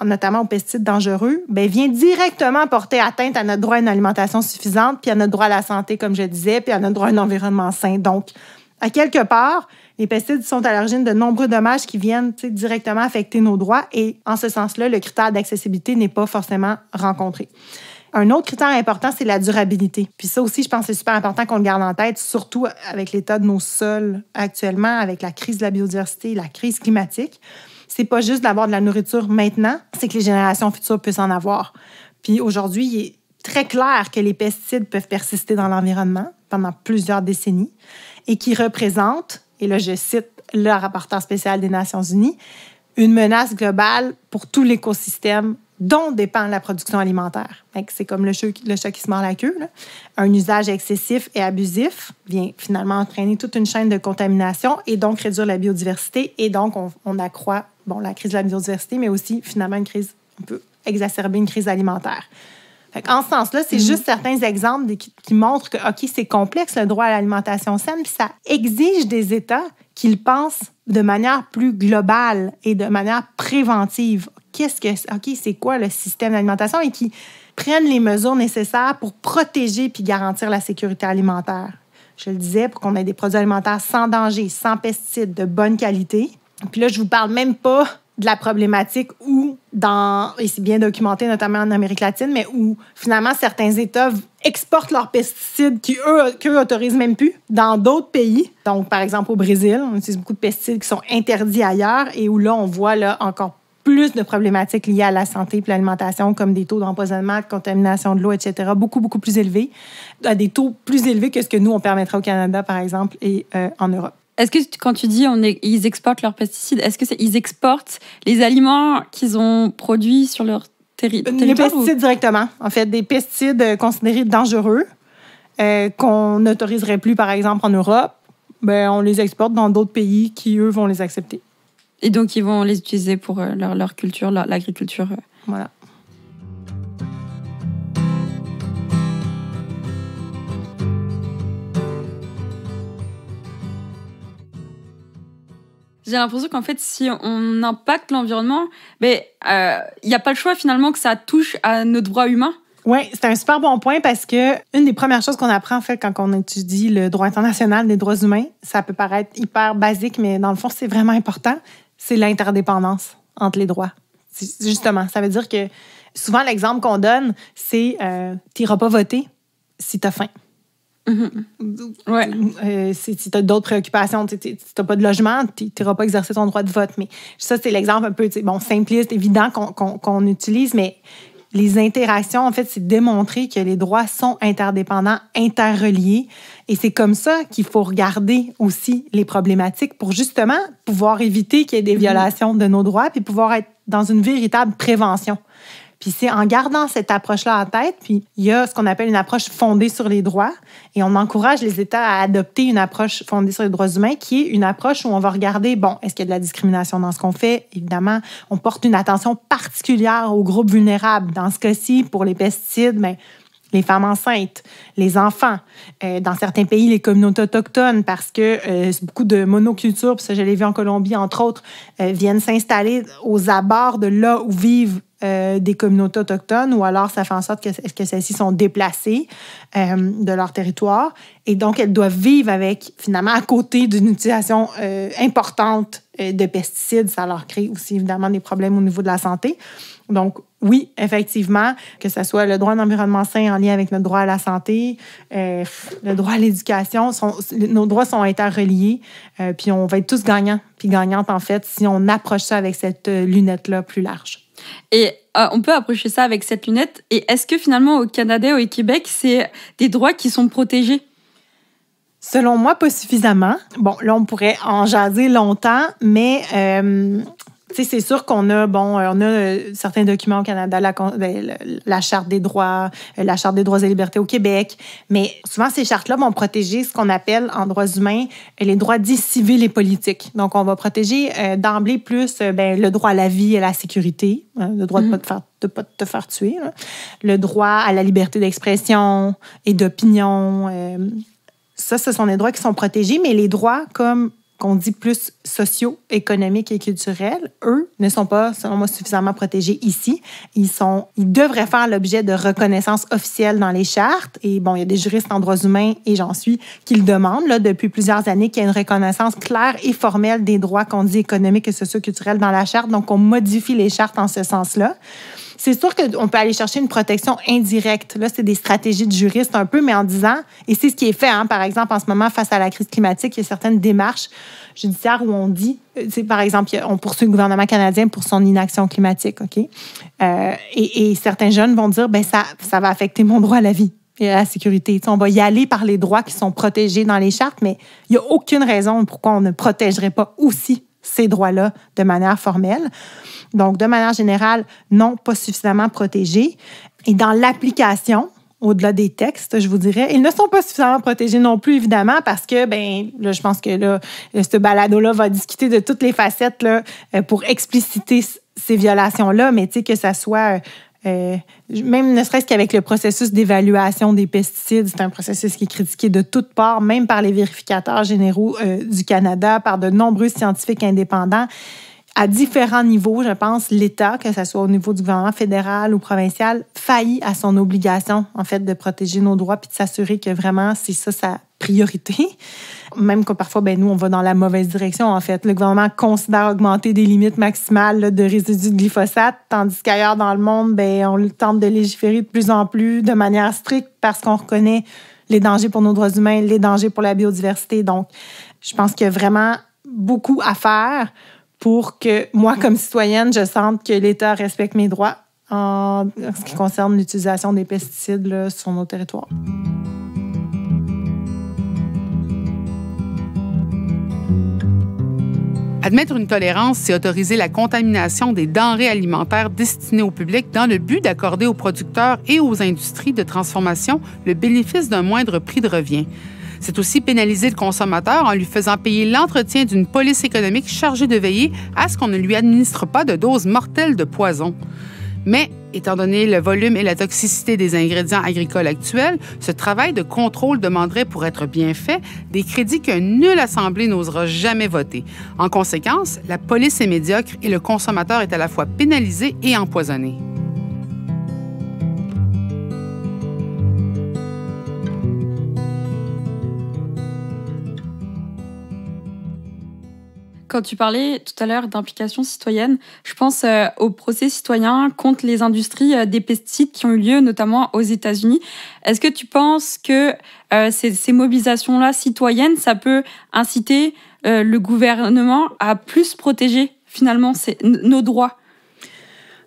notamment aux pesticides dangereux, ben, vient directement porter atteinte à notre droit à une alimentation suffisante, puis à notre droit à la santé, comme je disais, puis à notre droit à un environnement sain. Donc, à quelque part, les pesticides sont à l'origine de nombreux dommages qui viennent directement affecter nos droits et en ce sens-là, le critère d'accessibilité n'est pas forcément rencontré. Un autre critère important, c'est la durabilité. Puis ça aussi, je pense que c'est super important qu'on le garde en tête, surtout avec l'état de nos sols actuellement, avec la crise de la biodiversité, la crise climatique. C'est pas juste d'avoir de la nourriture maintenant, c'est que les générations futures puissent en avoir. Puis aujourd'hui, il est très clair que les pesticides peuvent persister dans l'environnement pendant plusieurs décennies et qui représentent et là je cite le rapporteur spécial des Nations Unies, une menace globale pour tout l'écosystème dont dépend la production alimentaire. C'est comme le chat, qui se mord la queue. Un usage excessif et abusif vient finalement entraîner toute une chaîne de contamination et donc réduire la biodiversité. Et donc, on, on accroît bon, la crise de la biodiversité, mais aussi finalement une crise, on peut exacerber une crise alimentaire en ce sens-là, c'est mm-hmm. juste certains exemples qui, montrent que, OK, c'est complexe le droit à l'alimentation saine, puis ça exige des États qu'ils pensent de manière plus globale et de manière préventive. Qu'est-ce que, OK, c'est quoi le système d'alimentation et qui prennent les mesures nécessaires pour protéger puis garantir la sécurité alimentaire. Je le disais, pour qu'on ait des produits alimentaires sans danger, sans pesticides, de bonne qualité. Puis là, je vous parle même pas de la problématique où, dans, et c'est bien documenté notamment en Amérique latine, mais où finalement certains États exportent leurs pesticides qui, eux, qu'eux autorisent même plus dans d'autres pays. Donc, par exemple, au Brésil, on utilise beaucoup de pesticides qui sont interdits ailleurs et où là, on voit là, encore plus de problématiques liées à la santé et l'alimentation, comme des taux d'empoisonnement, de contamination de l'eau, etc., beaucoup, beaucoup plus élevés, à des taux plus élevés que ce que nous, on permettra au Canada, par exemple, et euh, en Europe. Est-ce que quand tu dis on ils exportent leurs pesticides, est-ce que ils exportent les aliments qu'ils ont produits sur leur euh, territoire Les pesticides directement, en fait, des pesticides euh, considérés dangereux euh, qu'on n'autoriserait plus, par exemple, en Europe, ben, on les exporte dans d'autres pays qui, eux, vont les accepter. Et donc, ils vont les utiliser pour leur, leur culture, l'agriculture. Voilà. J'ai l'impression qu'en fait, si on impacte l'environnement, il ben, n'y euh, a pas le choix finalement que ça touche à nos droits humains. Oui, c'est un super bon point parce que une des premières choses qu'on apprend en fait quand on étudie le droit international des droits humains, ça peut paraître hyper basique, mais dans le fond, c'est vraiment important, c'est l'interdépendance entre les droits. Justement, ça veut dire que souvent l'exemple qu'on donne, c'est tu euh, t'iras pas voter si t'as faim. Mm-hmm. ouais. si tu as d'autres préoccupations, si tu n'as pas de logement, tu n'iras pas exercer ton droit de vote. Mais ça, c'est l'exemple un peu bon, simpliste, évident qu'on utilise, mais les interactions, en fait, c'est démontrer que les droits sont interdépendants, interreliés. Et c'est comme ça qu'il faut regarder aussi les problématiques pour justement pouvoir éviter qu'il y ait des mm-hmm. violations de nos droits et pouvoir être dans une véritable prévention. Puis c'est en gardant cette approche-là en tête, puis il y a ce qu'on appelle une approche fondée sur les droits, et on encourage les États à adopter une approche fondée sur les droits humains, qui est une approche où on va regarder, bon, est-ce qu'il y a de la discrimination dans ce qu'on fait? Évidemment, on porte une attention particulière aux groupes vulnérables. Dans ce cas-ci, pour les pesticides, mais ben, les femmes enceintes, les enfants, euh, dans certains pays, les communautés autochtones, parce que euh, c'est beaucoup de monocultures, puis ça, je l'ai vu en Colombie, entre autres, euh, viennent s'installer aux abords de là où vivent euh, des communautés autochtones ou alors ça fait en sorte que, que celles-ci sont déplacées euh, de leur territoire. Et donc, elles doivent vivre avec, finalement, à côté d'une utilisation euh, importante de pesticides. Ça leur crée aussi, évidemment, des problèmes au niveau de la santé. Donc, oui, effectivement, que ce soit le droit à l'environnement sain en lien avec notre droit à la santé, le droit à l'éducation, nos droits sont interreliés, puis on va être tous gagnants, puis gagnantes en fait, si on approche ça avec cette lunette-là plus large. Et euh, on peut approcher ça avec cette lunette. Et est-ce que finalement au Canada et au Québec, c'est des droits qui sont protégés? Selon moi, pas suffisamment. Bon, là, on pourrait en jaser longtemps, mais euh, c'est sûr qu'on a, bon, euh, on a euh, certains documents au Canada, la, ben, la, Charte des droits, euh, la Charte des droits et libertés au Québec, mais souvent, ces chartes-là vont protéger ce qu'on appelle en droits humains les droits dits civils et politiques. Donc, on va protéger d'emblée plus ben, le droit à la vie et à la sécurité, hein, le droit de ne mm-hmm. pas te faire tuer, le droit à la liberté d'expression et d'opinion, ça, ce sont des droits qui sont protégés, mais les droits comme qu'on dit plus socio économiques et culturels, eux, ne sont pas, selon moi, suffisamment protégés ici. Ils, sont, ils devraient faire l'objet de reconnaissance officielle dans les chartes. Et bon, il y a des juristes en droits humains, et j'en suis, qui le demandent là, depuis plusieurs années, qu'il y ait une reconnaissance claire et formelle des droits qu'on dit économiques et sociaux, culturels dans la charte. Donc, on modifie les chartes en ce sens-là. C'est sûr qu'on peut aller chercher une protection indirecte. Là, c'est des stratégies de juristes un peu, mais en disant, et c'est ce qui est fait, hein, par exemple, en ce moment, face à la crise climatique, il y a certaines démarches judiciaires où on dit, par exemple, on poursuit le gouvernement canadien pour son inaction climatique, OK? Euh, et, certains jeunes vont dire, ben ça, ça va affecter mon droit à la vie et à la sécurité. on va y aller par les droits qui sont protégés dans les chartes, mais il n'y a aucune raison pourquoi on ne protégerait pas aussi ces droits-là de manière formelle. Donc, de manière générale, non, pas suffisamment protégés. Et dans l'application, au-delà des textes, je vous dirais. Ils ne sont pas suffisamment protégés non plus, évidemment, parce que, ben, je pense que là, ce balado-là va discuter de toutes les facettes là, euh, pour expliciter ces violations-là, mais tu sais, que ça soit. Euh, euh, même ne serait-ce qu'avec le processus d'évaluation des pesticides, c'est un processus qui est critiqué de toutes parts, même par les vérificateurs généraux du Canada, par de nombreux scientifiques indépendants à différents niveaux, je pense, l'État, que ce soit au niveau du gouvernement fédéral ou provincial, faillit à son obligation, en fait, de protéger nos droits puis de s'assurer que vraiment, c'est ça sa priorité. [LAUGHS] Même que parfois, ben, nous, on va dans la mauvaise direction, en fait. Le gouvernement considère augmenter des limites maximales de résidus de glyphosate, tandis qu'ailleurs dans le monde, ben, on tente de légiférer de plus en plus de manière stricte parce qu'on reconnaît les dangers pour nos droits humains, les dangers pour la biodiversité. Donc, je pense qu'il y a vraiment beaucoup à faire pour que moi, comme citoyenne, je sente que l'État respecte mes droits en ce qui concerne l'utilisation des pesticides sur nos territoires. Admettre une tolérance, c'est autoriser la contamination des denrées alimentaires destinées au public dans le but d'accorder aux producteurs et aux industries de transformation le bénéfice d'un moindre prix de revient. C'est aussi pénaliser le consommateur en lui faisant payer l'entretien d'une police économique chargée de veiller à ce qu'on ne lui administre pas de doses mortelles de poison. Mais Étant donné le volume et la toxicité des ingrédients agricoles actuels, ce travail de contrôle demanderait, pour être bien fait, des crédits que nulle assemblée n'osera jamais voter. En conséquence, la police est médiocre et le consommateur est à la fois pénalisé et empoisonné. quand tu parlais tout à l'heure d'implication citoyenne, je pense euh, au procès citoyen contre les industries euh, des pesticides qui ont eu lieu notamment aux États-Unis. Est-ce que tu penses que euh, ces, mobilisations-là citoyennes, ça peut inciter le gouvernement à plus protéger finalement nos droits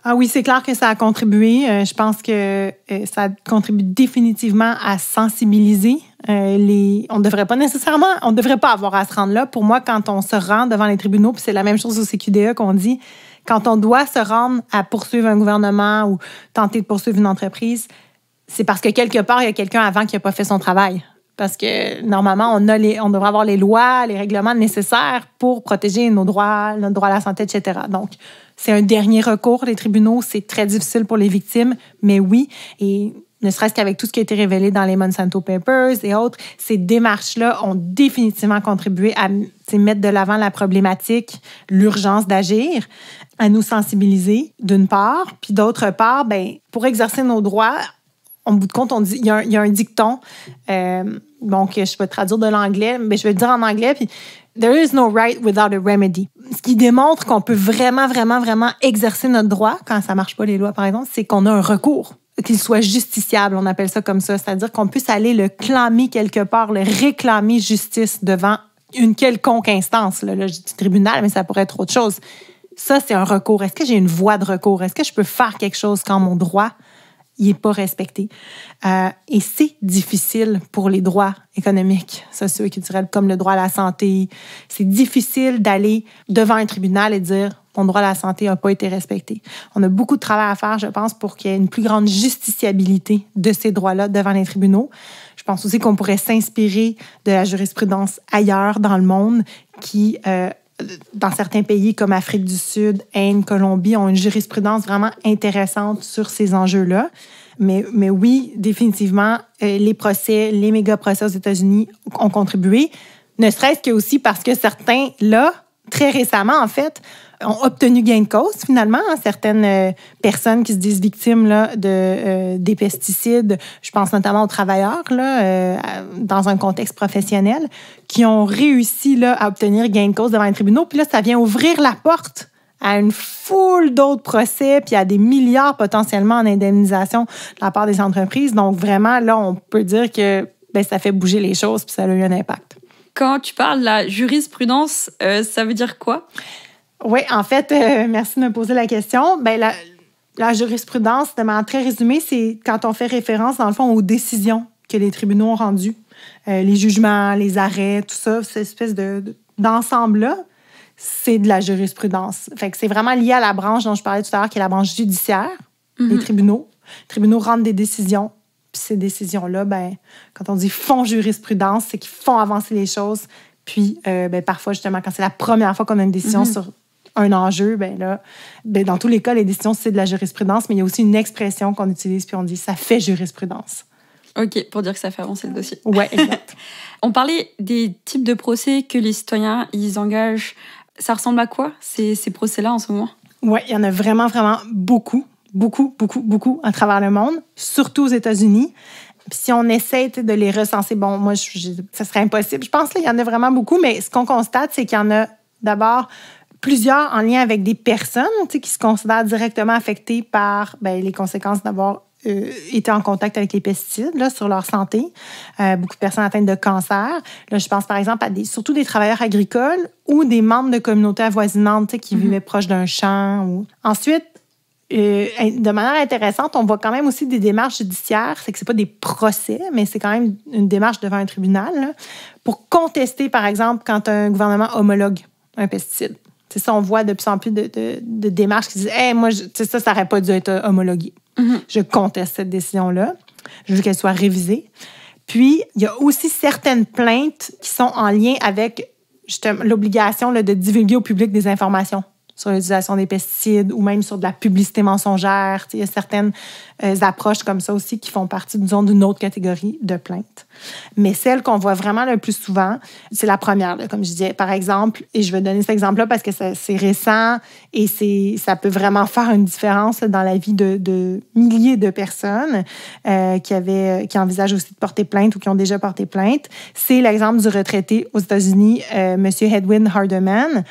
ah oui, c'est clair que ça a contribué. je pense que ça contribue définitivement à sensibiliser euh, les, on ne devrait pas nécessairement, on devrait pas avoir à se rendre là. Pour moi, quand on se rend devant les tribunaux, puis c'est la même chose au CQDE qu'on dit, quand on doit se rendre à poursuivre un gouvernement ou tenter de poursuivre une entreprise, c'est parce que quelque part, il y a quelqu'un avant qui n'a pas fait son travail. Parce que normalement, on, a les, on devrait avoir les lois, les règlements nécessaires pour protéger nos droits, notre droit à la santé, etc. Donc, c'est un dernier recours, les tribunaux. C'est très difficile pour les victimes, mais oui. Et ne serait-ce qu'avec tout ce qui a été révélé dans les Monsanto Papers et autres, ces démarches-là ont définitivement contribué à mettre de l'avant la problématique, l'urgence d'agir, à nous sensibiliser d'une part, puis d'autre part, ben, pour exercer nos droits, en bout de compte, on dit, il, y a un, dicton, euh, donc je peux traduire de l'anglais, mais je vais le dire en anglais, puis There is no right without a remedy. Ce qui démontre qu'on peut vraiment, vraiment, vraiment exercer notre droit quand ça marche pas les lois, par exemple, c'est qu'on a un recours qu'il soit justiciable, on appelle ça comme ça, c'est-à-dire qu'on puisse aller le clamer quelque part, le réclamer justice devant une quelconque instance, le du tribunal, mais ça pourrait être autre chose. Ça, c'est un recours. Est-ce que j'ai une voie de recours? Est-ce que je peux faire quelque chose quand mon droit n'est pas respecté? Euh, et c'est difficile pour les droits économiques, sociaux et culturels, comme le droit à la santé. C'est difficile d'aller devant un tribunal et dire mon droit à la santé n'a pas été respecté. On a beaucoup de travail à faire, je pense, pour qu'il y ait une plus grande justiciabilité de ces droits-là devant les tribunaux. Je pense aussi qu'on pourrait s'inspirer de la jurisprudence ailleurs dans le monde qui... Euh, dans certains pays comme Afrique du Sud, Inde, Colombie, ont une jurisprudence vraiment intéressante sur ces enjeux-là. Mais, mais, oui, définitivement, euh, les procès, les méga procès aux États-Unis ont contribué, ne serait-ce que aussi parce que certains, là, très récemment, en fait, euh, ont obtenu gain de cause finalement. Hein, certaines euh, personnes qui se disent victimes là, de, euh, des pesticides, je pense notamment aux travailleurs là, dans un contexte professionnel, qui ont réussi là, à obtenir gain de cause devant les tribunaux. Puis là, ça vient ouvrir la porte à une foule d'autres procès, puis à des milliards potentiellement en indemnisation de la part des entreprises. Donc vraiment, là, on peut dire que ben, ça fait bouger les choses, puis ça a eu un impact. Quand tu parles de la jurisprudence, ça veut dire quoi? Oui, en fait, euh, merci de me poser la question. Ben, la, jurisprudence, très résumée, c'est quand on fait référence, dans le fond, aux décisions que les tribunaux ont rendues, euh, les jugements, les arrêts, tout ça, cette espèce d'ensemble-là. c'est de la jurisprudence. Fait que c'est vraiment lié à la branche dont je parlais tout à l'heure, qui est la branche judiciaire, les mhm. tribunaux. Les tribunaux rendent des décisions. Puis ces décisions-là, ben, quand on dit font jurisprudence, c'est qu'ils font avancer les choses. Puis euh, ben, parfois, justement, quand c'est la première fois qu'on a une décision mhm. sur un enjeu, ben là, ben dans tous les cas, les décisions, c'est de la jurisprudence, mais il y a aussi une expression qu'on utilise, puis on dit ça fait jurisprudence. OK, pour dire que ça fait avancer le dossier. Ouais, [LAUGHS] on parlait des types de procès que les citoyens, ils engagent. Ça ressemble à quoi, ces, ces procès-là, en ce moment? Oui, il y en a vraiment, vraiment beaucoup, beaucoup, beaucoup, beaucoup à travers le monde, surtout aux États-Unis. Si on essaie de les recenser, bon, moi, ça serait impossible. Je pense qu'il y en a vraiment beaucoup, mais ce qu'on constate, c'est qu'il y en a d'abord plusieurs en lien avec des personnes qui se considèrent directement affectées par ben, les conséquences d'avoir euh, été en contact avec les pesticides là, sur leur santé. Euh, beaucoup de personnes atteintes de cancer. Là, je pense par exemple à des, surtout des travailleurs agricoles ou des membres de communautés avoisinantes qui mhm. vivaient proche d'un champ. Ou... Ensuite, euh, de manière intéressante, on voit quand même aussi des démarches judiciaires. C'est que c'est pas des procès, mais c'est quand même une démarche devant un tribunal pour contester, par exemple, quand un gouvernement homologue un pesticide ça, on voit de plus en plus de, démarches qui disent Hé, moi, ça, ça n'aurait pas dû être euh, homologué. Mm-hmm. Je conteste cette décision-là. Je veux qu'elle soit révisée. Puis, il y a aussi certaines plaintes qui sont en lien avec l'obligation de divulguer au public des informations sur l'utilisation des pesticides ou même sur de la publicité mensongère. Il y a certaines euh, approches comme ça aussi qui font partie, disons, d'une autre catégorie de plaintes. Mais celle qu'on voit vraiment le plus souvent, c'est la première, comme je disais. Par exemple, et je vais donner cet exemple-là parce que c'est récent et c'est ça peut vraiment faire une différence dans la vie de, milliers de personnes euh, qui, avaient, euh, qui envisagent aussi de porter plainte ou qui ont déjà porté plainte. C'est l'exemple du retraité aux États-Unis, Monsieur M. Edwin Hardeman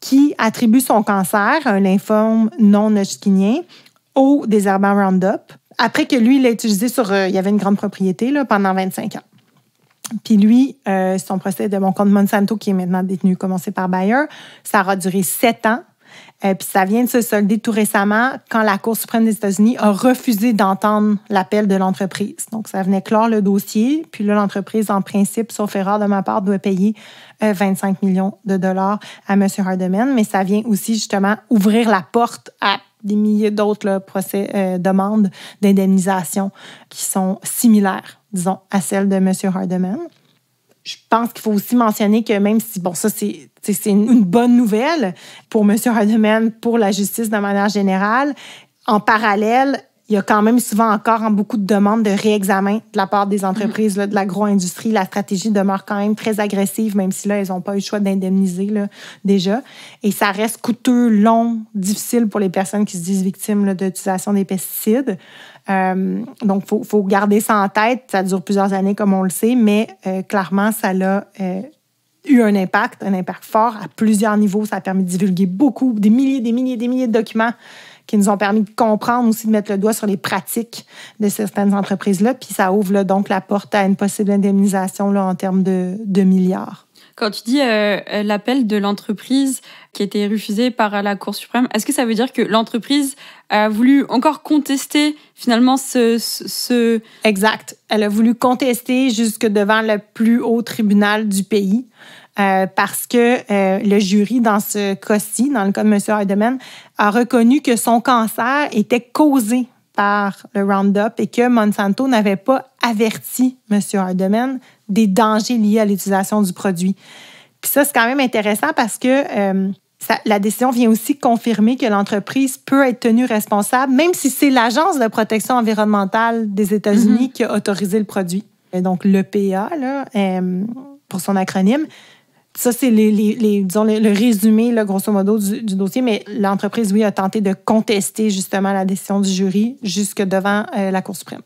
qui attribue son cancer, un lymphome non hodgkinien, au désherbant Roundup, après que lui, il l'a utilisé sur. Euh, il y avait une grande propriété là, pendant 25 ans. Puis lui, euh, son procès de mon compte Monsanto, qui est maintenant détenu, commencé par Bayer, ça aura duré sept ans. Euh, puis ça vient de se solder tout récemment quand la Cour suprême des États-Unis a refusé d'entendre l'appel de l'entreprise. Donc, ça venait clore le dossier. Puis là, l'entreprise, en principe, sauf erreur de ma part, doit payer 25 euh, millions de dollars à M. Hardeman. Mais ça vient aussi, justement, ouvrir la porte à des milliers d'autres procès, euh, demandes d'indemnisation qui sont similaires, disons, à celles de M. Hardeman je pense qu'il faut aussi mentionner que même si, bon, ça, c'est une bonne nouvelle pour M. Hardeman, pour la justice de manière générale, en parallèle, il y a quand même souvent encore en beaucoup de demandes de réexamen de la part des entreprises de l'agro-industrie. La stratégie demeure quand même très agressive, même si là, elles n'ont pas eu le choix d'indemniser déjà. Et ça reste coûteux, long, difficile pour les personnes qui se disent victimes d'utilisation des pesticides. Euh, donc, il faut, garder ça en tête. Ça dure plusieurs années, comme on le sait, mais euh, clairement, ça l'a euh, eu un impact, un impact fort à plusieurs niveaux. Ça a permis de divulguer beaucoup, des milliers, des milliers, des milliers de documents qui nous ont permis de comprendre aussi, de mettre le doigt sur les pratiques de certaines entreprises-là. Puis ça ouvre donc la porte à une possible indemnisation en termes de milliards. Quand tu dis euh, euh, l'appel de l'entreprise qui a été refusé par la Cour suprême, est-ce que ça veut dire que l'entreprise a voulu encore contester finalement ce, Exact. Elle a voulu contester jusque devant le plus haut tribunal du pays. Euh, parce que le jury, dans ce cas-ci, dans le cas de M. Hardeman, a reconnu que son cancer était causé par le Roundup et que Monsanto n'avait pas averti M. Hardeman des dangers liés à l'utilisation du produit. Puis ça, c'est quand même intéressant parce que euh, la décision vient aussi confirmer que l'entreprise peut être tenue responsable, même si c'est l'Agence de protection environnementale des États-Unis mhm. qui a autorisé le produit. Et donc, l'EPA, euh, pour son acronyme. Ça, c'est les, le, résumé, grosso modo, du, dossier. Mais l'entreprise, oui, a tenté de contester justement la décision du jury jusque devant euh, la Cour suprême.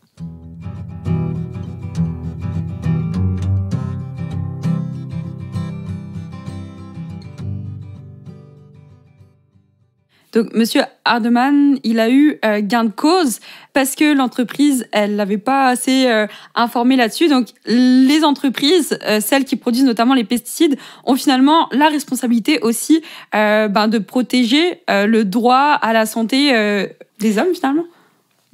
Donc, Monsieur Hardeman, il a eu euh, gain de cause parce que l'entreprise, elle n'avait pas assez euh, informé là-dessus. Donc, les entreprises, euh, celles qui produisent notamment les pesticides, ont finalement la responsabilité aussi ben, de protéger le droit à la santé des hommes finalement.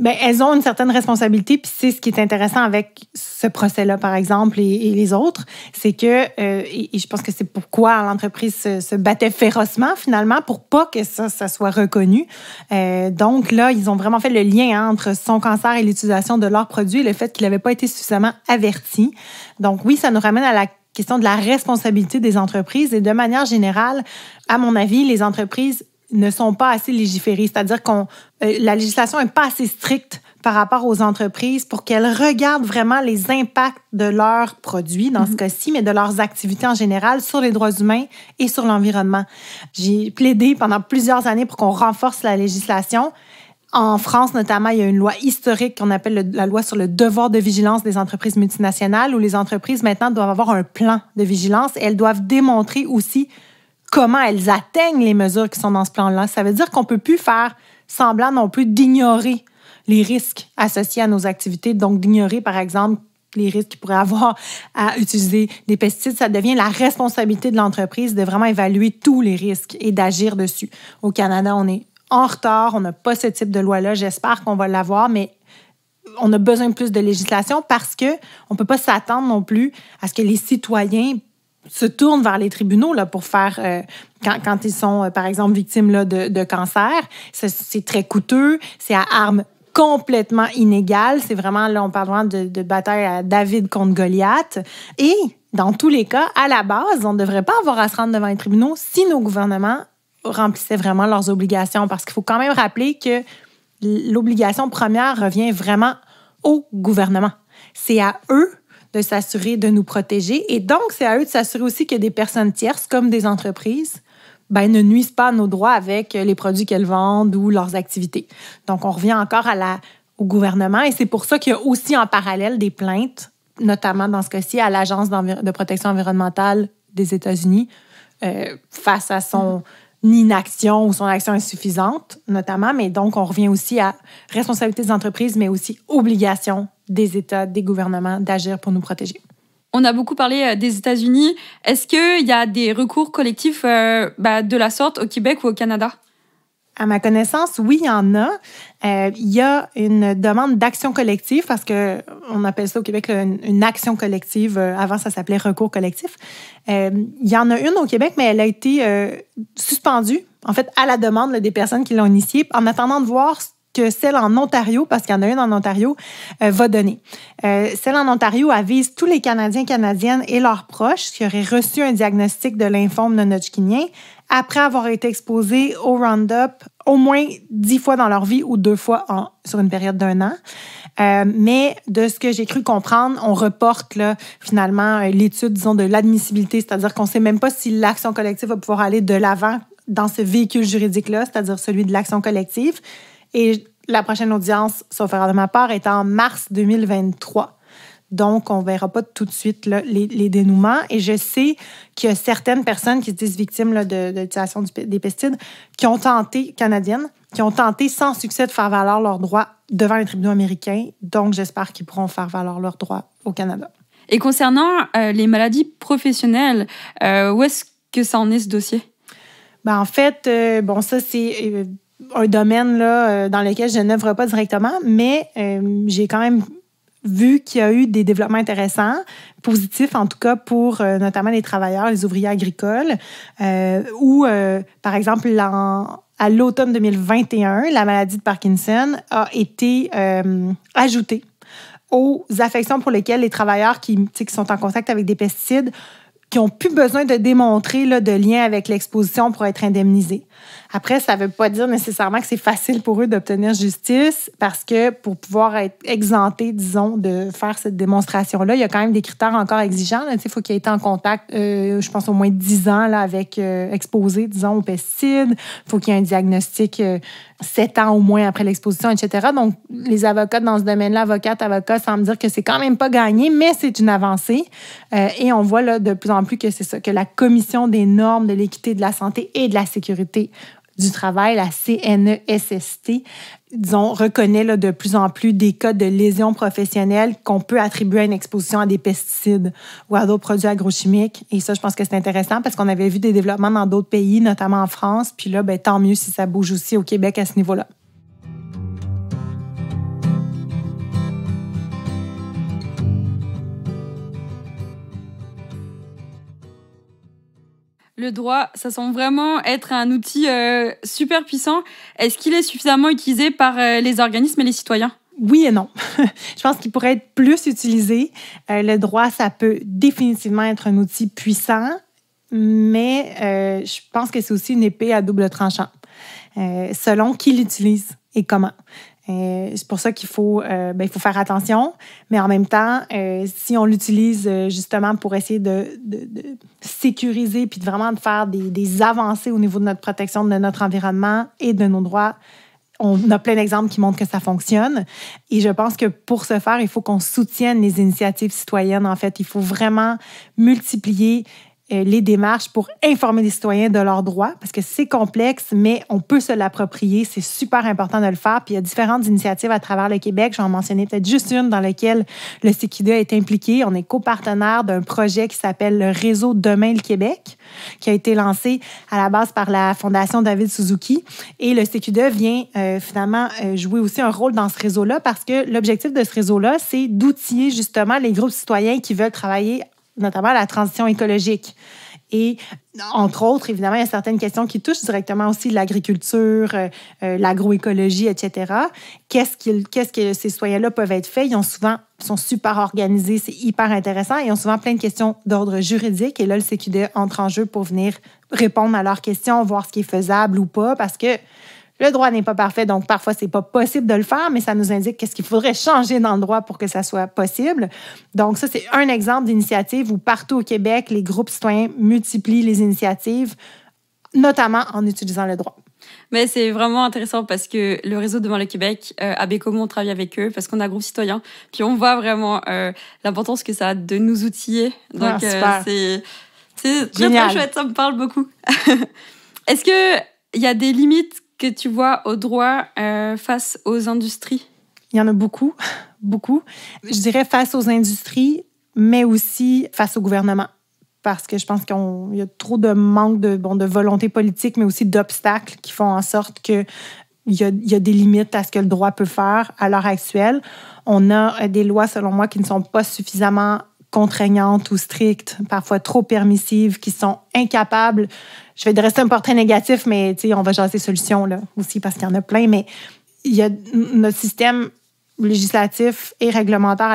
Ben, elles ont une certaine responsabilité, puis c'est ce qui est intéressant avec ce procès-là, par exemple, et, les autres, c'est que, euh, et, je pense que c'est pourquoi l'entreprise se, battait férocement, finalement, pour pas que ça, ça soit reconnu. Euh, donc là, ils ont vraiment fait le lien entre son cancer et l'utilisation de leurs produits et le fait qu'il n'avait pas été suffisamment averti. Donc oui, ça nous ramène à la question de la responsabilité des entreprises et de manière générale, à mon avis, les entreprises ne sont pas assez légiférées. C'est-à-dire qu'on euh, la législation n'est pas assez stricte par rapport aux entreprises pour qu'elles regardent vraiment les impacts de leurs produits, dans ce mhm. cas-ci, mais de leurs activités en général sur les droits humains et sur l'environnement. J'ai plaidé pendant plusieurs années pour qu'on renforce la législation. En France, notamment, il y a une loi historique qu'on appelle la loi sur le devoir de vigilance des entreprises multinationales, où les entreprises maintenant doivent avoir un plan de vigilance et elles doivent démontrer aussi comment elles atteignent les mesures qui sont dans ce plan-là. Ça veut dire qu'on ne peut plus faire semblant non plus d'ignorer les risques associés à nos activités, donc d'ignorer, par exemple, les risques qu'ils pourraient avoir à utiliser des pesticides. Ça devient la responsabilité de l'entreprise de vraiment évaluer tous les risques et d'agir dessus. Au Canada, on est en retard, on n'a pas ce type de loi-là. J'espère qu'on va l'avoir, mais on a besoin de plus de législation parce que on peut pas s'attendre non plus à ce que les citoyens se tournent vers les tribunaux là, pour faire, euh, quand, ils sont, euh, par exemple, victimes de, cancer, c'est très coûteux, c'est à armes complètement inégales. C'est vraiment, là, on parle vraiment de, de bataille à David contre Goliath. Et dans tous les cas, à la base, on ne devrait pas avoir à se rendre devant les tribunaux si nos gouvernements remplissaient vraiment leurs obligations. Parce qu'il faut quand même rappeler que l'obligation première revient vraiment au gouvernement. C'est à eux de s'assurer de nous protéger. Et donc, c'est à eux de s'assurer aussi que des personnes tierces, comme des entreprises, ben, ne nuisent pas à nos droits avec les produits qu'elles vendent ou leurs activités. Donc, on revient encore au gouvernement et c'est pour ça qu'il y a aussi en parallèle des plaintes, notamment dans ce cas-ci à l'Agence de protection environnementale des États-Unis euh, face à son inaction ou son action insuffisante, notamment, mais donc on revient aussi à responsabilité des entreprises, mais aussi obligation des États, des gouvernements d'agir pour nous protéger. On a beaucoup parlé euh, des États-Unis. Est-ce qu'il y a des recours collectifs euh, bah, de la sorte au Québec ou au Canada? À ma connaissance, oui, il y en a. Euh, il y a une demande d'action collective parce que on appelle ça au Québec une, action collective. Euh, avant, ça s'appelait recours collectif. Euh, il y en a une au Québec, mais elle a été suspendue, en fait, à la demande des personnes qui l'ont initiée, en attendant de voir que celle en Ontario, parce qu'il y en a une en Ontario, euh, va donner. Euh, celle en Ontario, avise tous les Canadiens, Canadiennes et leurs proches qui auraient reçu un diagnostic de lymphome non hodgkinien après avoir été exposés au Roundup au moins dix fois dans leur vie ou deux fois en, sur une période d'un an. Euh, mais de ce que j'ai cru comprendre, on reporte finalement l'étude, disons, de l'admissibilité, c'est-à-dire qu'on ne sait même pas si l'action collective va pouvoir aller de l'avant dans ce véhicule juridique-là, c'est-à-dire celui de l'action collective. Et la prochaine audience, sauf erreur de ma part, est en mars 2023. Donc, on ne verra pas tout de suite les, dénouements. Et je sais qu'il y a certaines personnes qui se disent victimes de, l'utilisation des pesticides qui ont tenté, canadiennes, qui ont tenté sans succès de faire valoir leurs droits devant les tribunaux américains. Donc, j'espère qu'ils pourront faire valoir leurs droits au Canada. Et concernant euh, les maladies professionnelles, euh, où est-ce que ça en est ce dossier? Bah en fait, euh, bon, ça, c'est un domaine là, euh, dans lequel je n'œuvre pas directement, mais euh, j'ai quand même vu qu'il y a eu des développements intéressants, positifs en tout cas pour euh, notamment les travailleurs, les ouvriers agricoles, où, par exemple à l'automne 2021, la maladie de Parkinson a été ajoutée aux affections pour lesquelles les travailleurs qui, sont en contact avec des pesticides qui n'ont plus besoin de démontrer là, de lien avec l'exposition pour être indemnisés. Après, ça ne veut pas dire nécessairement que c'est facile pour eux d'obtenir justice parce que pour pouvoir être exempté, disons, de faire cette démonstration-là, il y a quand même des critères encore exigeants. Il faut qu'il ait été en contact, euh, je pense, au moins 10 ans là, avec euh, exposé, disons, aux pesticides. Il faut qu'il y ait un diagnostic 7 euh, ans au moins après l'exposition, etc. Donc, les avocats dans ce domaine-là, avocates, avocats, semblent dire que c'est quand même pas gagné, mais c'est une avancée. et on voit là, de plus en plus que c'est ça, que la commission des normes de l'équité de la santé et de la sécurité du travail, la CNESST, disons, reconnaît de plus en plus des cas de lésions professionnelles qu'on peut attribuer à une exposition à des pesticides ou à d'autres produits agrochimiques. Et ça, je pense que c'est intéressant parce qu'on avait vu des développements dans d'autres pays, notamment en France. Puis là, ben, tant mieux si ça bouge aussi au Québec à ce niveau-là. le droit, ça semble vraiment être un outil euh, super puissant. Est-ce qu'il est suffisamment utilisé par euh, les organismes et les citoyens? Oui et non. [LAUGHS] je pense qu'il pourrait être plus utilisé. Euh, le droit, ça peut définitivement être un outil puissant, mais je pense que c'est aussi une épée à double tranchant, selon qui l'utilise et comment. Euh, c'est pour ça qu'il faut, euh, ben, il faut faire attention, mais en même temps, euh, si on l'utilise justement pour essayer de, sécuriser puis vraiment de faire des, des, avancées au niveau de notre protection de notre environnement et de nos droits, on a plein d'exemples qui montrent que ça fonctionne. Et je pense que pour ce faire, il faut qu'on soutienne les initiatives citoyennes. En fait, il faut vraiment multiplier euh, les démarches pour informer les citoyens de leurs droits, parce que c'est complexe, mais on peut se l'approprier. C'est super important de le faire. Puis il y a différentes initiatives à travers le Québec. J'en mentionnais peut-être juste une dans laquelle le CQD est impliqué. On est copartenaire d'un projet qui s'appelle le Réseau Demain le Québec, qui a été lancé à la base par la Fondation David Suzuki. Et le site2 vient euh, finalement euh, jouer aussi un rôle dans ce réseau-là, parce que l'objectif de ce réseau-là, c'est d'outiller justement les groupes citoyens qui veulent travailler notamment la transition écologique. Et entre autres, évidemment, il y a certaines questions qui touchent directement aussi l'agriculture, euh, euh, l'agroécologie, etc. Qu'est-ce, que ces citoyens-là peuvent être faits? Ils ont souvent, sont super organisés, c'est hyper intéressant. Ils ont souvent plein de questions d'ordre juridique. Et là, le CQD entre en jeu pour venir répondre à leurs questions, voir ce qui est faisable ou pas, parce que le droit n'est pas parfait, donc parfois c'est pas possible de le faire, mais ça nous indique qu'est-ce qu'il faudrait changer dans le droit pour que ça soit possible. Donc ça, c'est un exemple d'initiative où partout au Québec, les groupes citoyens multiplient les initiatives, notamment en utilisant le droit. Mais c'est vraiment intéressant parce que le réseau Devant le Québec, euh, à on travaille avec eux parce qu'on a un groupe citoyen. Puis on voit vraiment euh, l'importance que ça a de nous outiller. Ah, donc euh, c'est très, très chouette, ça me parle beaucoup. [LAUGHS] Est-ce que y a des limites que tu vois au droit euh, face aux industries? Il y en a beaucoup, [LAUGHS] beaucoup. Je dirais face aux industries, mais aussi face au gouvernement. Parce que je pense qu'il y a trop de manque de, bon, de volonté politique, mais aussi d'obstacles qui font en sorte que y, a, des limites à ce que le droit peut faire à l'heure actuelle. On a euh, des lois, selon moi, qui ne sont pas suffisamment contraignantes ou strictes, parfois trop permissives, qui sont incapables. Je vais dresser un portrait négatif, mais on va jaser solutions là, aussi parce qu'il y en a plein. Mais il y a notre système législatif et réglementaire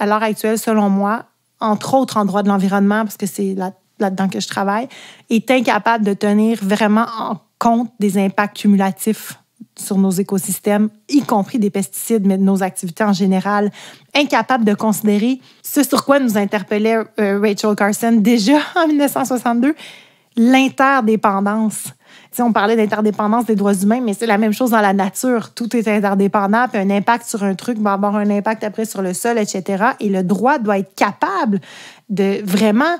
à l'heure actuelle, selon moi, entre autres en droit de l'environnement, parce que c'est là-dedans que je travaille, est incapable de tenir vraiment en compte des impacts cumulatifs sur nos écosystèmes, y compris des pesticides, mais de nos activités en général, incapables de considérer ce sur quoi nous interpellait euh, Rachel Carson déjà [LAUGHS] en 1962, l'interdépendance. Si on parlait d'interdépendance des droits humains, mais c'est la même chose dans la nature. Tout est interdépendant, puis un impact sur un truc va avoir un impact après sur le sol, etc. Et le droit doit être capable de vraiment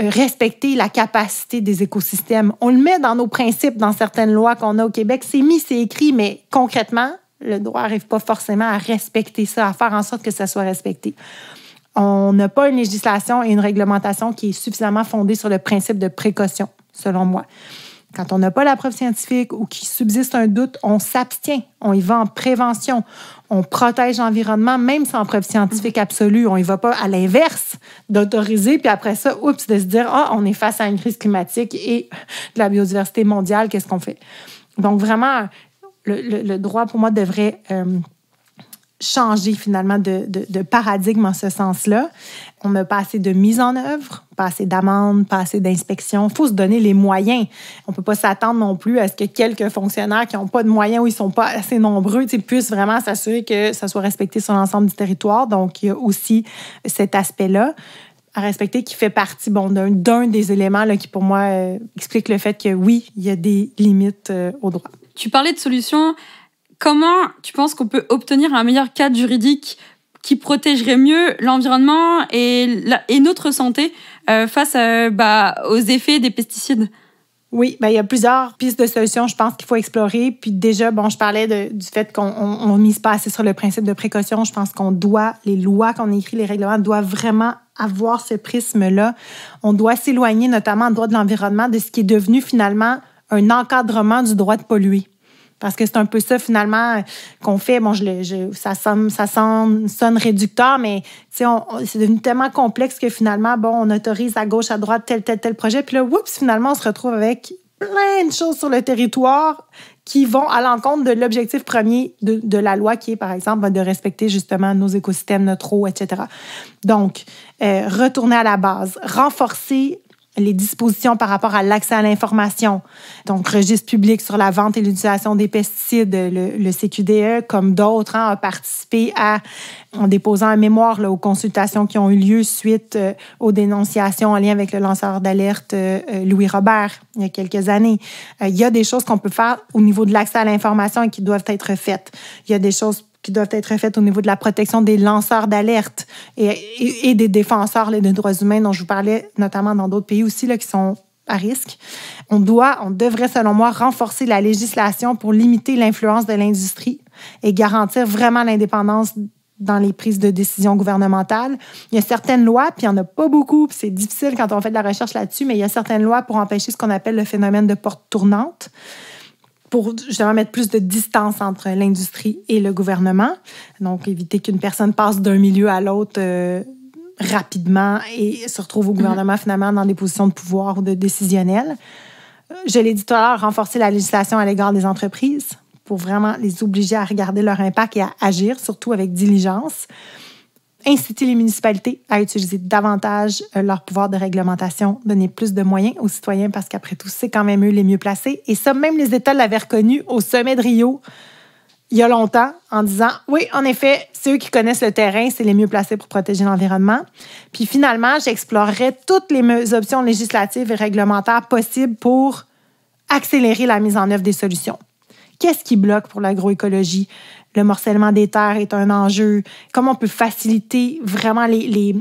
euh, respecter la capacité des écosystèmes. On le met dans nos principes, dans certaines lois qu'on a au Québec. C'est mis, c'est écrit, mais concrètement, le droit n'arrive pas forcément à respecter ça, à faire en sorte que ça soit respecté. On n'a pas une législation et une réglementation qui est suffisamment fondée sur le principe de précaution, selon moi. Quand on n'a pas la preuve scientifique ou qu'il subsiste un doute, on s'abstient. On y va en prévention. On protège l'environnement, même sans preuve scientifique absolue. On y va pas à l'inverse d'autoriser, puis après ça, oups, de se dire, ah, on est face à une crise climatique et de la biodiversité mondiale, qu'est-ce qu'on fait? Donc, vraiment, le, droit, pour moi, devrait... Euh, changer finalement de, paradigme en ce sens-là. On n'a pas assez de mise en œuvre, pas assez d'amendes, pas assez d'inspection. Il faut se donner les moyens. On ne peut pas s'attendre non plus à ce que quelques fonctionnaires qui n'ont pas de moyens ou ils ne sont pas assez nombreux puissent vraiment s'assurer que ça soit respecté sur l'ensemble du territoire. Donc, il y a aussi cet aspect-là à respecter qui fait partie bon, d'un des éléments là, qui, pour moi, euh, explique le fait que oui, il y a des limites euh, au droit. Tu parlais de solutions comment tu penses qu'on peut obtenir un meilleur cadre juridique qui protégerait mieux l'environnement et, notre santé euh, face euh, bah, aux effets des pesticides oui, ben, il y a plusieurs pistes de solutions, je pense, qu'il faut explorer. Puis déjà, bon, je parlais du fait qu'on mise pas assez sur le principe de précaution. Je pense qu'on doit, les lois qu'on écrit, les règlements doivent vraiment avoir ce prisme-là. On doit s'éloigner notamment en droit de l'environnement de ce qui est devenu finalement un encadrement du droit de polluer. Parce que c'est un peu ça, finalement, qu'on fait. Bon, je, ça, sonne, ça réducteur, mais c'est devenu tellement complexe que finalement, bon, on autorise à gauche, à droite, tel, tel, tel projet. Puis là, oups, finalement, on se retrouve avec plein de choses sur le territoire qui vont à l'encontre de l'objectif premier de, la loi, qui est, par exemple, ben, de respecter justement nos écosystèmes, notre eau, etc. Donc, euh, retourner à la base, renforcer les dispositions par rapport à l'accès à l'information, donc registre public sur la vente et l'utilisation des pesticides, le, CQDE, e, comme d'autres, hein, a participé à, en déposant un mémoire aux consultations qui ont eu lieu suite euh, aux dénonciations en lien avec le lanceur d'alerte euh, euh, Louis Robert il y a quelques années. il y a des choses qu'on peut faire au niveau de l'accès à l'information et qui doivent être faites. Il y a des choses qui doivent être faites au niveau de la protection des lanceurs d'alerte et, des défenseurs des droits humains dont je vous parlais, notamment dans d'autres pays aussi, là, qui sont à risque. On doit, on devrait, selon moi, renforcer la législation pour limiter l'influence de l'industrie et garantir vraiment l'indépendance dans les prises de décisions gouvernementales. Il y a certaines lois, puis il n'y en a pas beaucoup, puis c'est difficile quand on fait de la recherche là-dessus, mais il y a certaines lois pour empêcher ce qu'on appelle le phénomène de porte tournante pour justement mettre plus de distance entre l'industrie et le gouvernement. Donc, éviter qu'une personne passe d'un milieu à l'autre euh, rapidement et se retrouve au mhm. gouvernement finalement dans des positions de pouvoir ou de décisionnel. Euh, je l'ai dit tout à l'heure, renforcer la législation à l'égard des entreprises pour vraiment les obliger à regarder leur impact et à agir, surtout avec diligence inciter les municipalités à utiliser davantage euh, leur pouvoir de réglementation, donner plus de moyens aux citoyens parce qu'après tout, c'est quand même eux les mieux placés. Et ça, même les États l'avaient reconnu au sommet de Rio il y a longtemps en disant oui, en effet, ceux qui connaissent le terrain, c'est les mieux placés pour protéger l'environnement. Puis finalement, j'explorerai toutes les options législatives et réglementaires possibles pour accélérer la mise en œuvre des solutions. Qu'est-ce qui bloque pour l'agroécologie? le morcellement des terres est un enjeu, comment on peut faciliter vraiment les,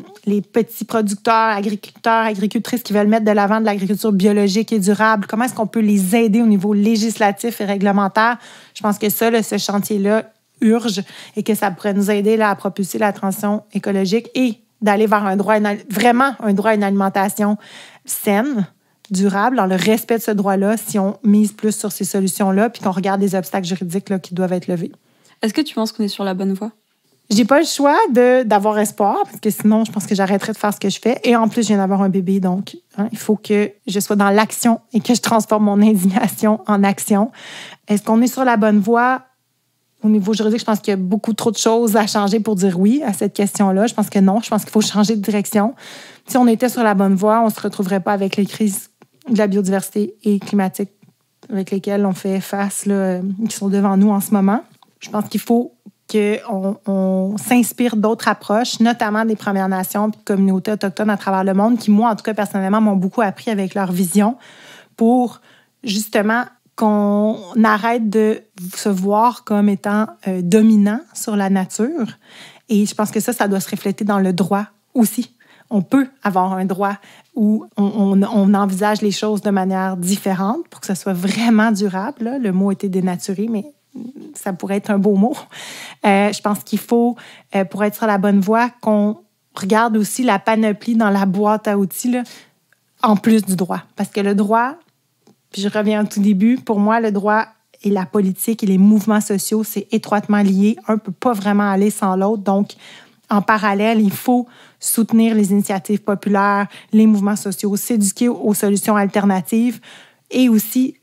petits producteurs, agriculteurs, agricultrices qui veulent mettre de l'avant de l'agriculture biologique et durable, comment est-ce qu'on peut les aider au niveau législatif et réglementaire. Je pense que ça, ce chantier-là urge et que ça pourrait nous aider à propulser la transition écologique et d'aller vers un droit, vraiment un droit à une alimentation saine, durable, dans le respect de ce droit-là, si on mise plus sur ces solutions-là, puis qu'on regarde les obstacles juridiques là, qui doivent être levés. Est-ce que tu penses qu'on est sur la bonne voie? Je J'ai pas le choix d'avoir espoir, parce que sinon, je pense que j'arrêterai de faire ce que je fais. Et en plus, je viens d'avoir un bébé, donc hein, il faut que je sois dans l'action et que je transforme mon indignation en action. Est-ce qu'on est sur la bonne voie? Au niveau juridique, je pense qu'il y a beaucoup trop de choses à changer pour dire oui à cette question-là. Je pense que non, je pense qu'il faut changer de direction. Si on était sur la bonne voie, on ne se retrouverait pas avec les crises de la biodiversité et climatique avec lesquelles on fait face, là, euh, qui sont devant nous en ce moment. Je pense qu'il faut qu'on on, s'inspire d'autres approches, notamment des Premières Nations et communautés autochtones à travers le monde, qui, moi, en tout cas, personnellement, m'ont beaucoup appris avec leur vision pour justement qu'on arrête de se voir comme étant euh, dominant sur la nature. Et je pense que ça, ça doit se refléter dans le droit aussi. On peut avoir un droit où on, envisage les choses de manière différente pour que ce soit vraiment durable. Le mot était dénaturé, mais ça pourrait être un beau mot. Euh, je pense qu'il faut, euh, pour être sur la bonne voie, qu'on regarde aussi la panoplie dans la boîte à outils, là, en plus du droit. Parce que le droit, puis je reviens au tout début, pour moi, le droit et la politique et les mouvements sociaux, c'est étroitement lié. Un ne peut pas vraiment aller sans l'autre. Donc, en parallèle, il faut soutenir les initiatives populaires, les mouvements sociaux, s'éduquer aux solutions alternatives et aussi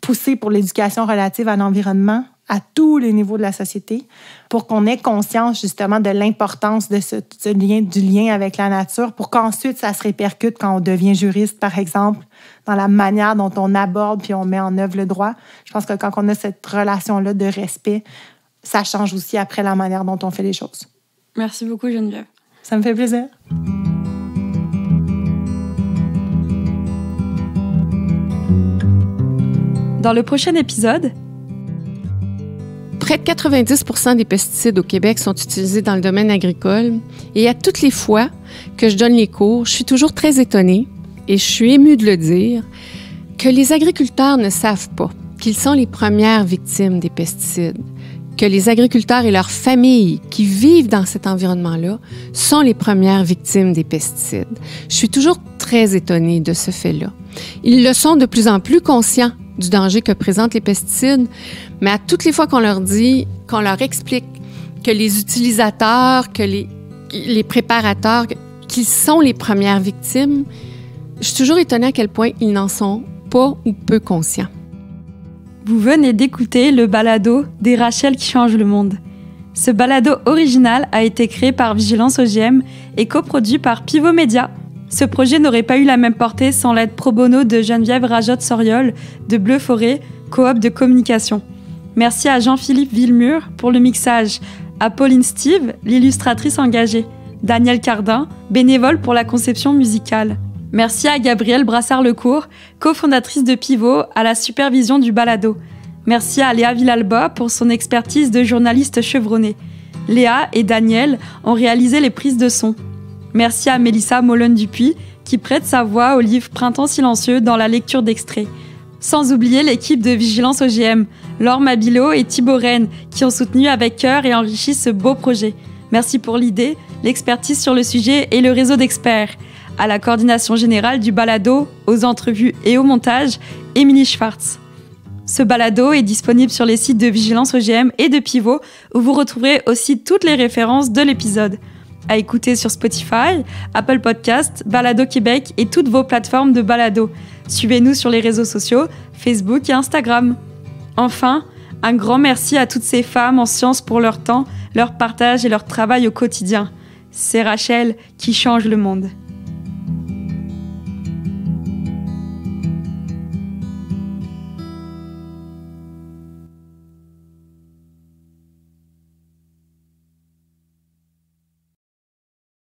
pousser pour l'éducation relative à l'environnement à tous les niveaux de la société pour qu'on ait conscience justement de l'importance de ce, lien, du lien avec la nature pour qu'ensuite ça se répercute quand on devient juriste, par exemple, dans la manière dont on aborde puis on met en œuvre le droit. Je pense que quand on a cette relation-là de respect, ça change aussi après la manière dont on fait les choses. Merci beaucoup, Geneviève. Ça me fait plaisir. Dans le prochain épisode, Près de 90 des pesticides au Québec sont utilisés dans le domaine agricole et à toutes les fois que je donne les cours, je suis toujours très étonnée et je suis émue de le dire que les agriculteurs ne savent pas qu'ils sont les premières victimes des pesticides, que les agriculteurs et leurs familles qui vivent dans cet environnement-là sont les premières victimes des pesticides. Je suis toujours très étonnée de ce fait-là. Ils le sont de plus en plus conscients du danger que présentent les pesticides, mais à toutes les fois qu'on leur dit, qu'on leur explique que les utilisateurs, que les, préparateurs, qu'ils sont les premières victimes, je suis toujours étonnée à quel point ils n'en sont pas ou peu conscients. Vous venez d'écouter le balado des Rachel qui change le monde. Ce balado original a été créé par Vigilance OGM et coproduit par Pivot Media. Ce projet n'aurait pas eu la même portée sans l'aide pro bono de Geneviève Rajotte-Soriol de Bleu Forêt, coop de communication. Merci à Jean-Philippe Villemur pour le mixage, à Pauline Steve, l'illustratrice engagée, Daniel Cardin, bénévole pour la conception musicale. Merci à Gabrielle Brassard-Lecourt, cofondatrice de Pivot, à la supervision du balado. Merci à Léa Villalba pour son expertise de journaliste chevronnée. Léa et Daniel ont réalisé les prises de son. Merci à Mélissa molone dupuis qui prête sa voix au livre Printemps silencieux dans la lecture d'extraits. Sans oublier l'équipe de Vigilance OGM, Laure Mabilo et Thibaut Rennes qui ont soutenu avec cœur et enrichi ce beau projet. Merci pour l'idée, l'expertise sur le sujet et le réseau d'experts. À la coordination générale du balado, aux entrevues et au montage, Émilie Schwartz. Ce balado est disponible sur les sites de Vigilance OGM et de Pivot, où vous retrouverez aussi toutes les références de l'épisode à écouter sur Spotify, Apple Podcast, Balado Québec et toutes vos plateformes de balado. Suivez-nous sur les réseaux sociaux, Facebook et Instagram. Enfin, un grand merci à toutes ces femmes en sciences pour leur temps, leur partage et leur travail au quotidien. C'est Rachel qui change le monde.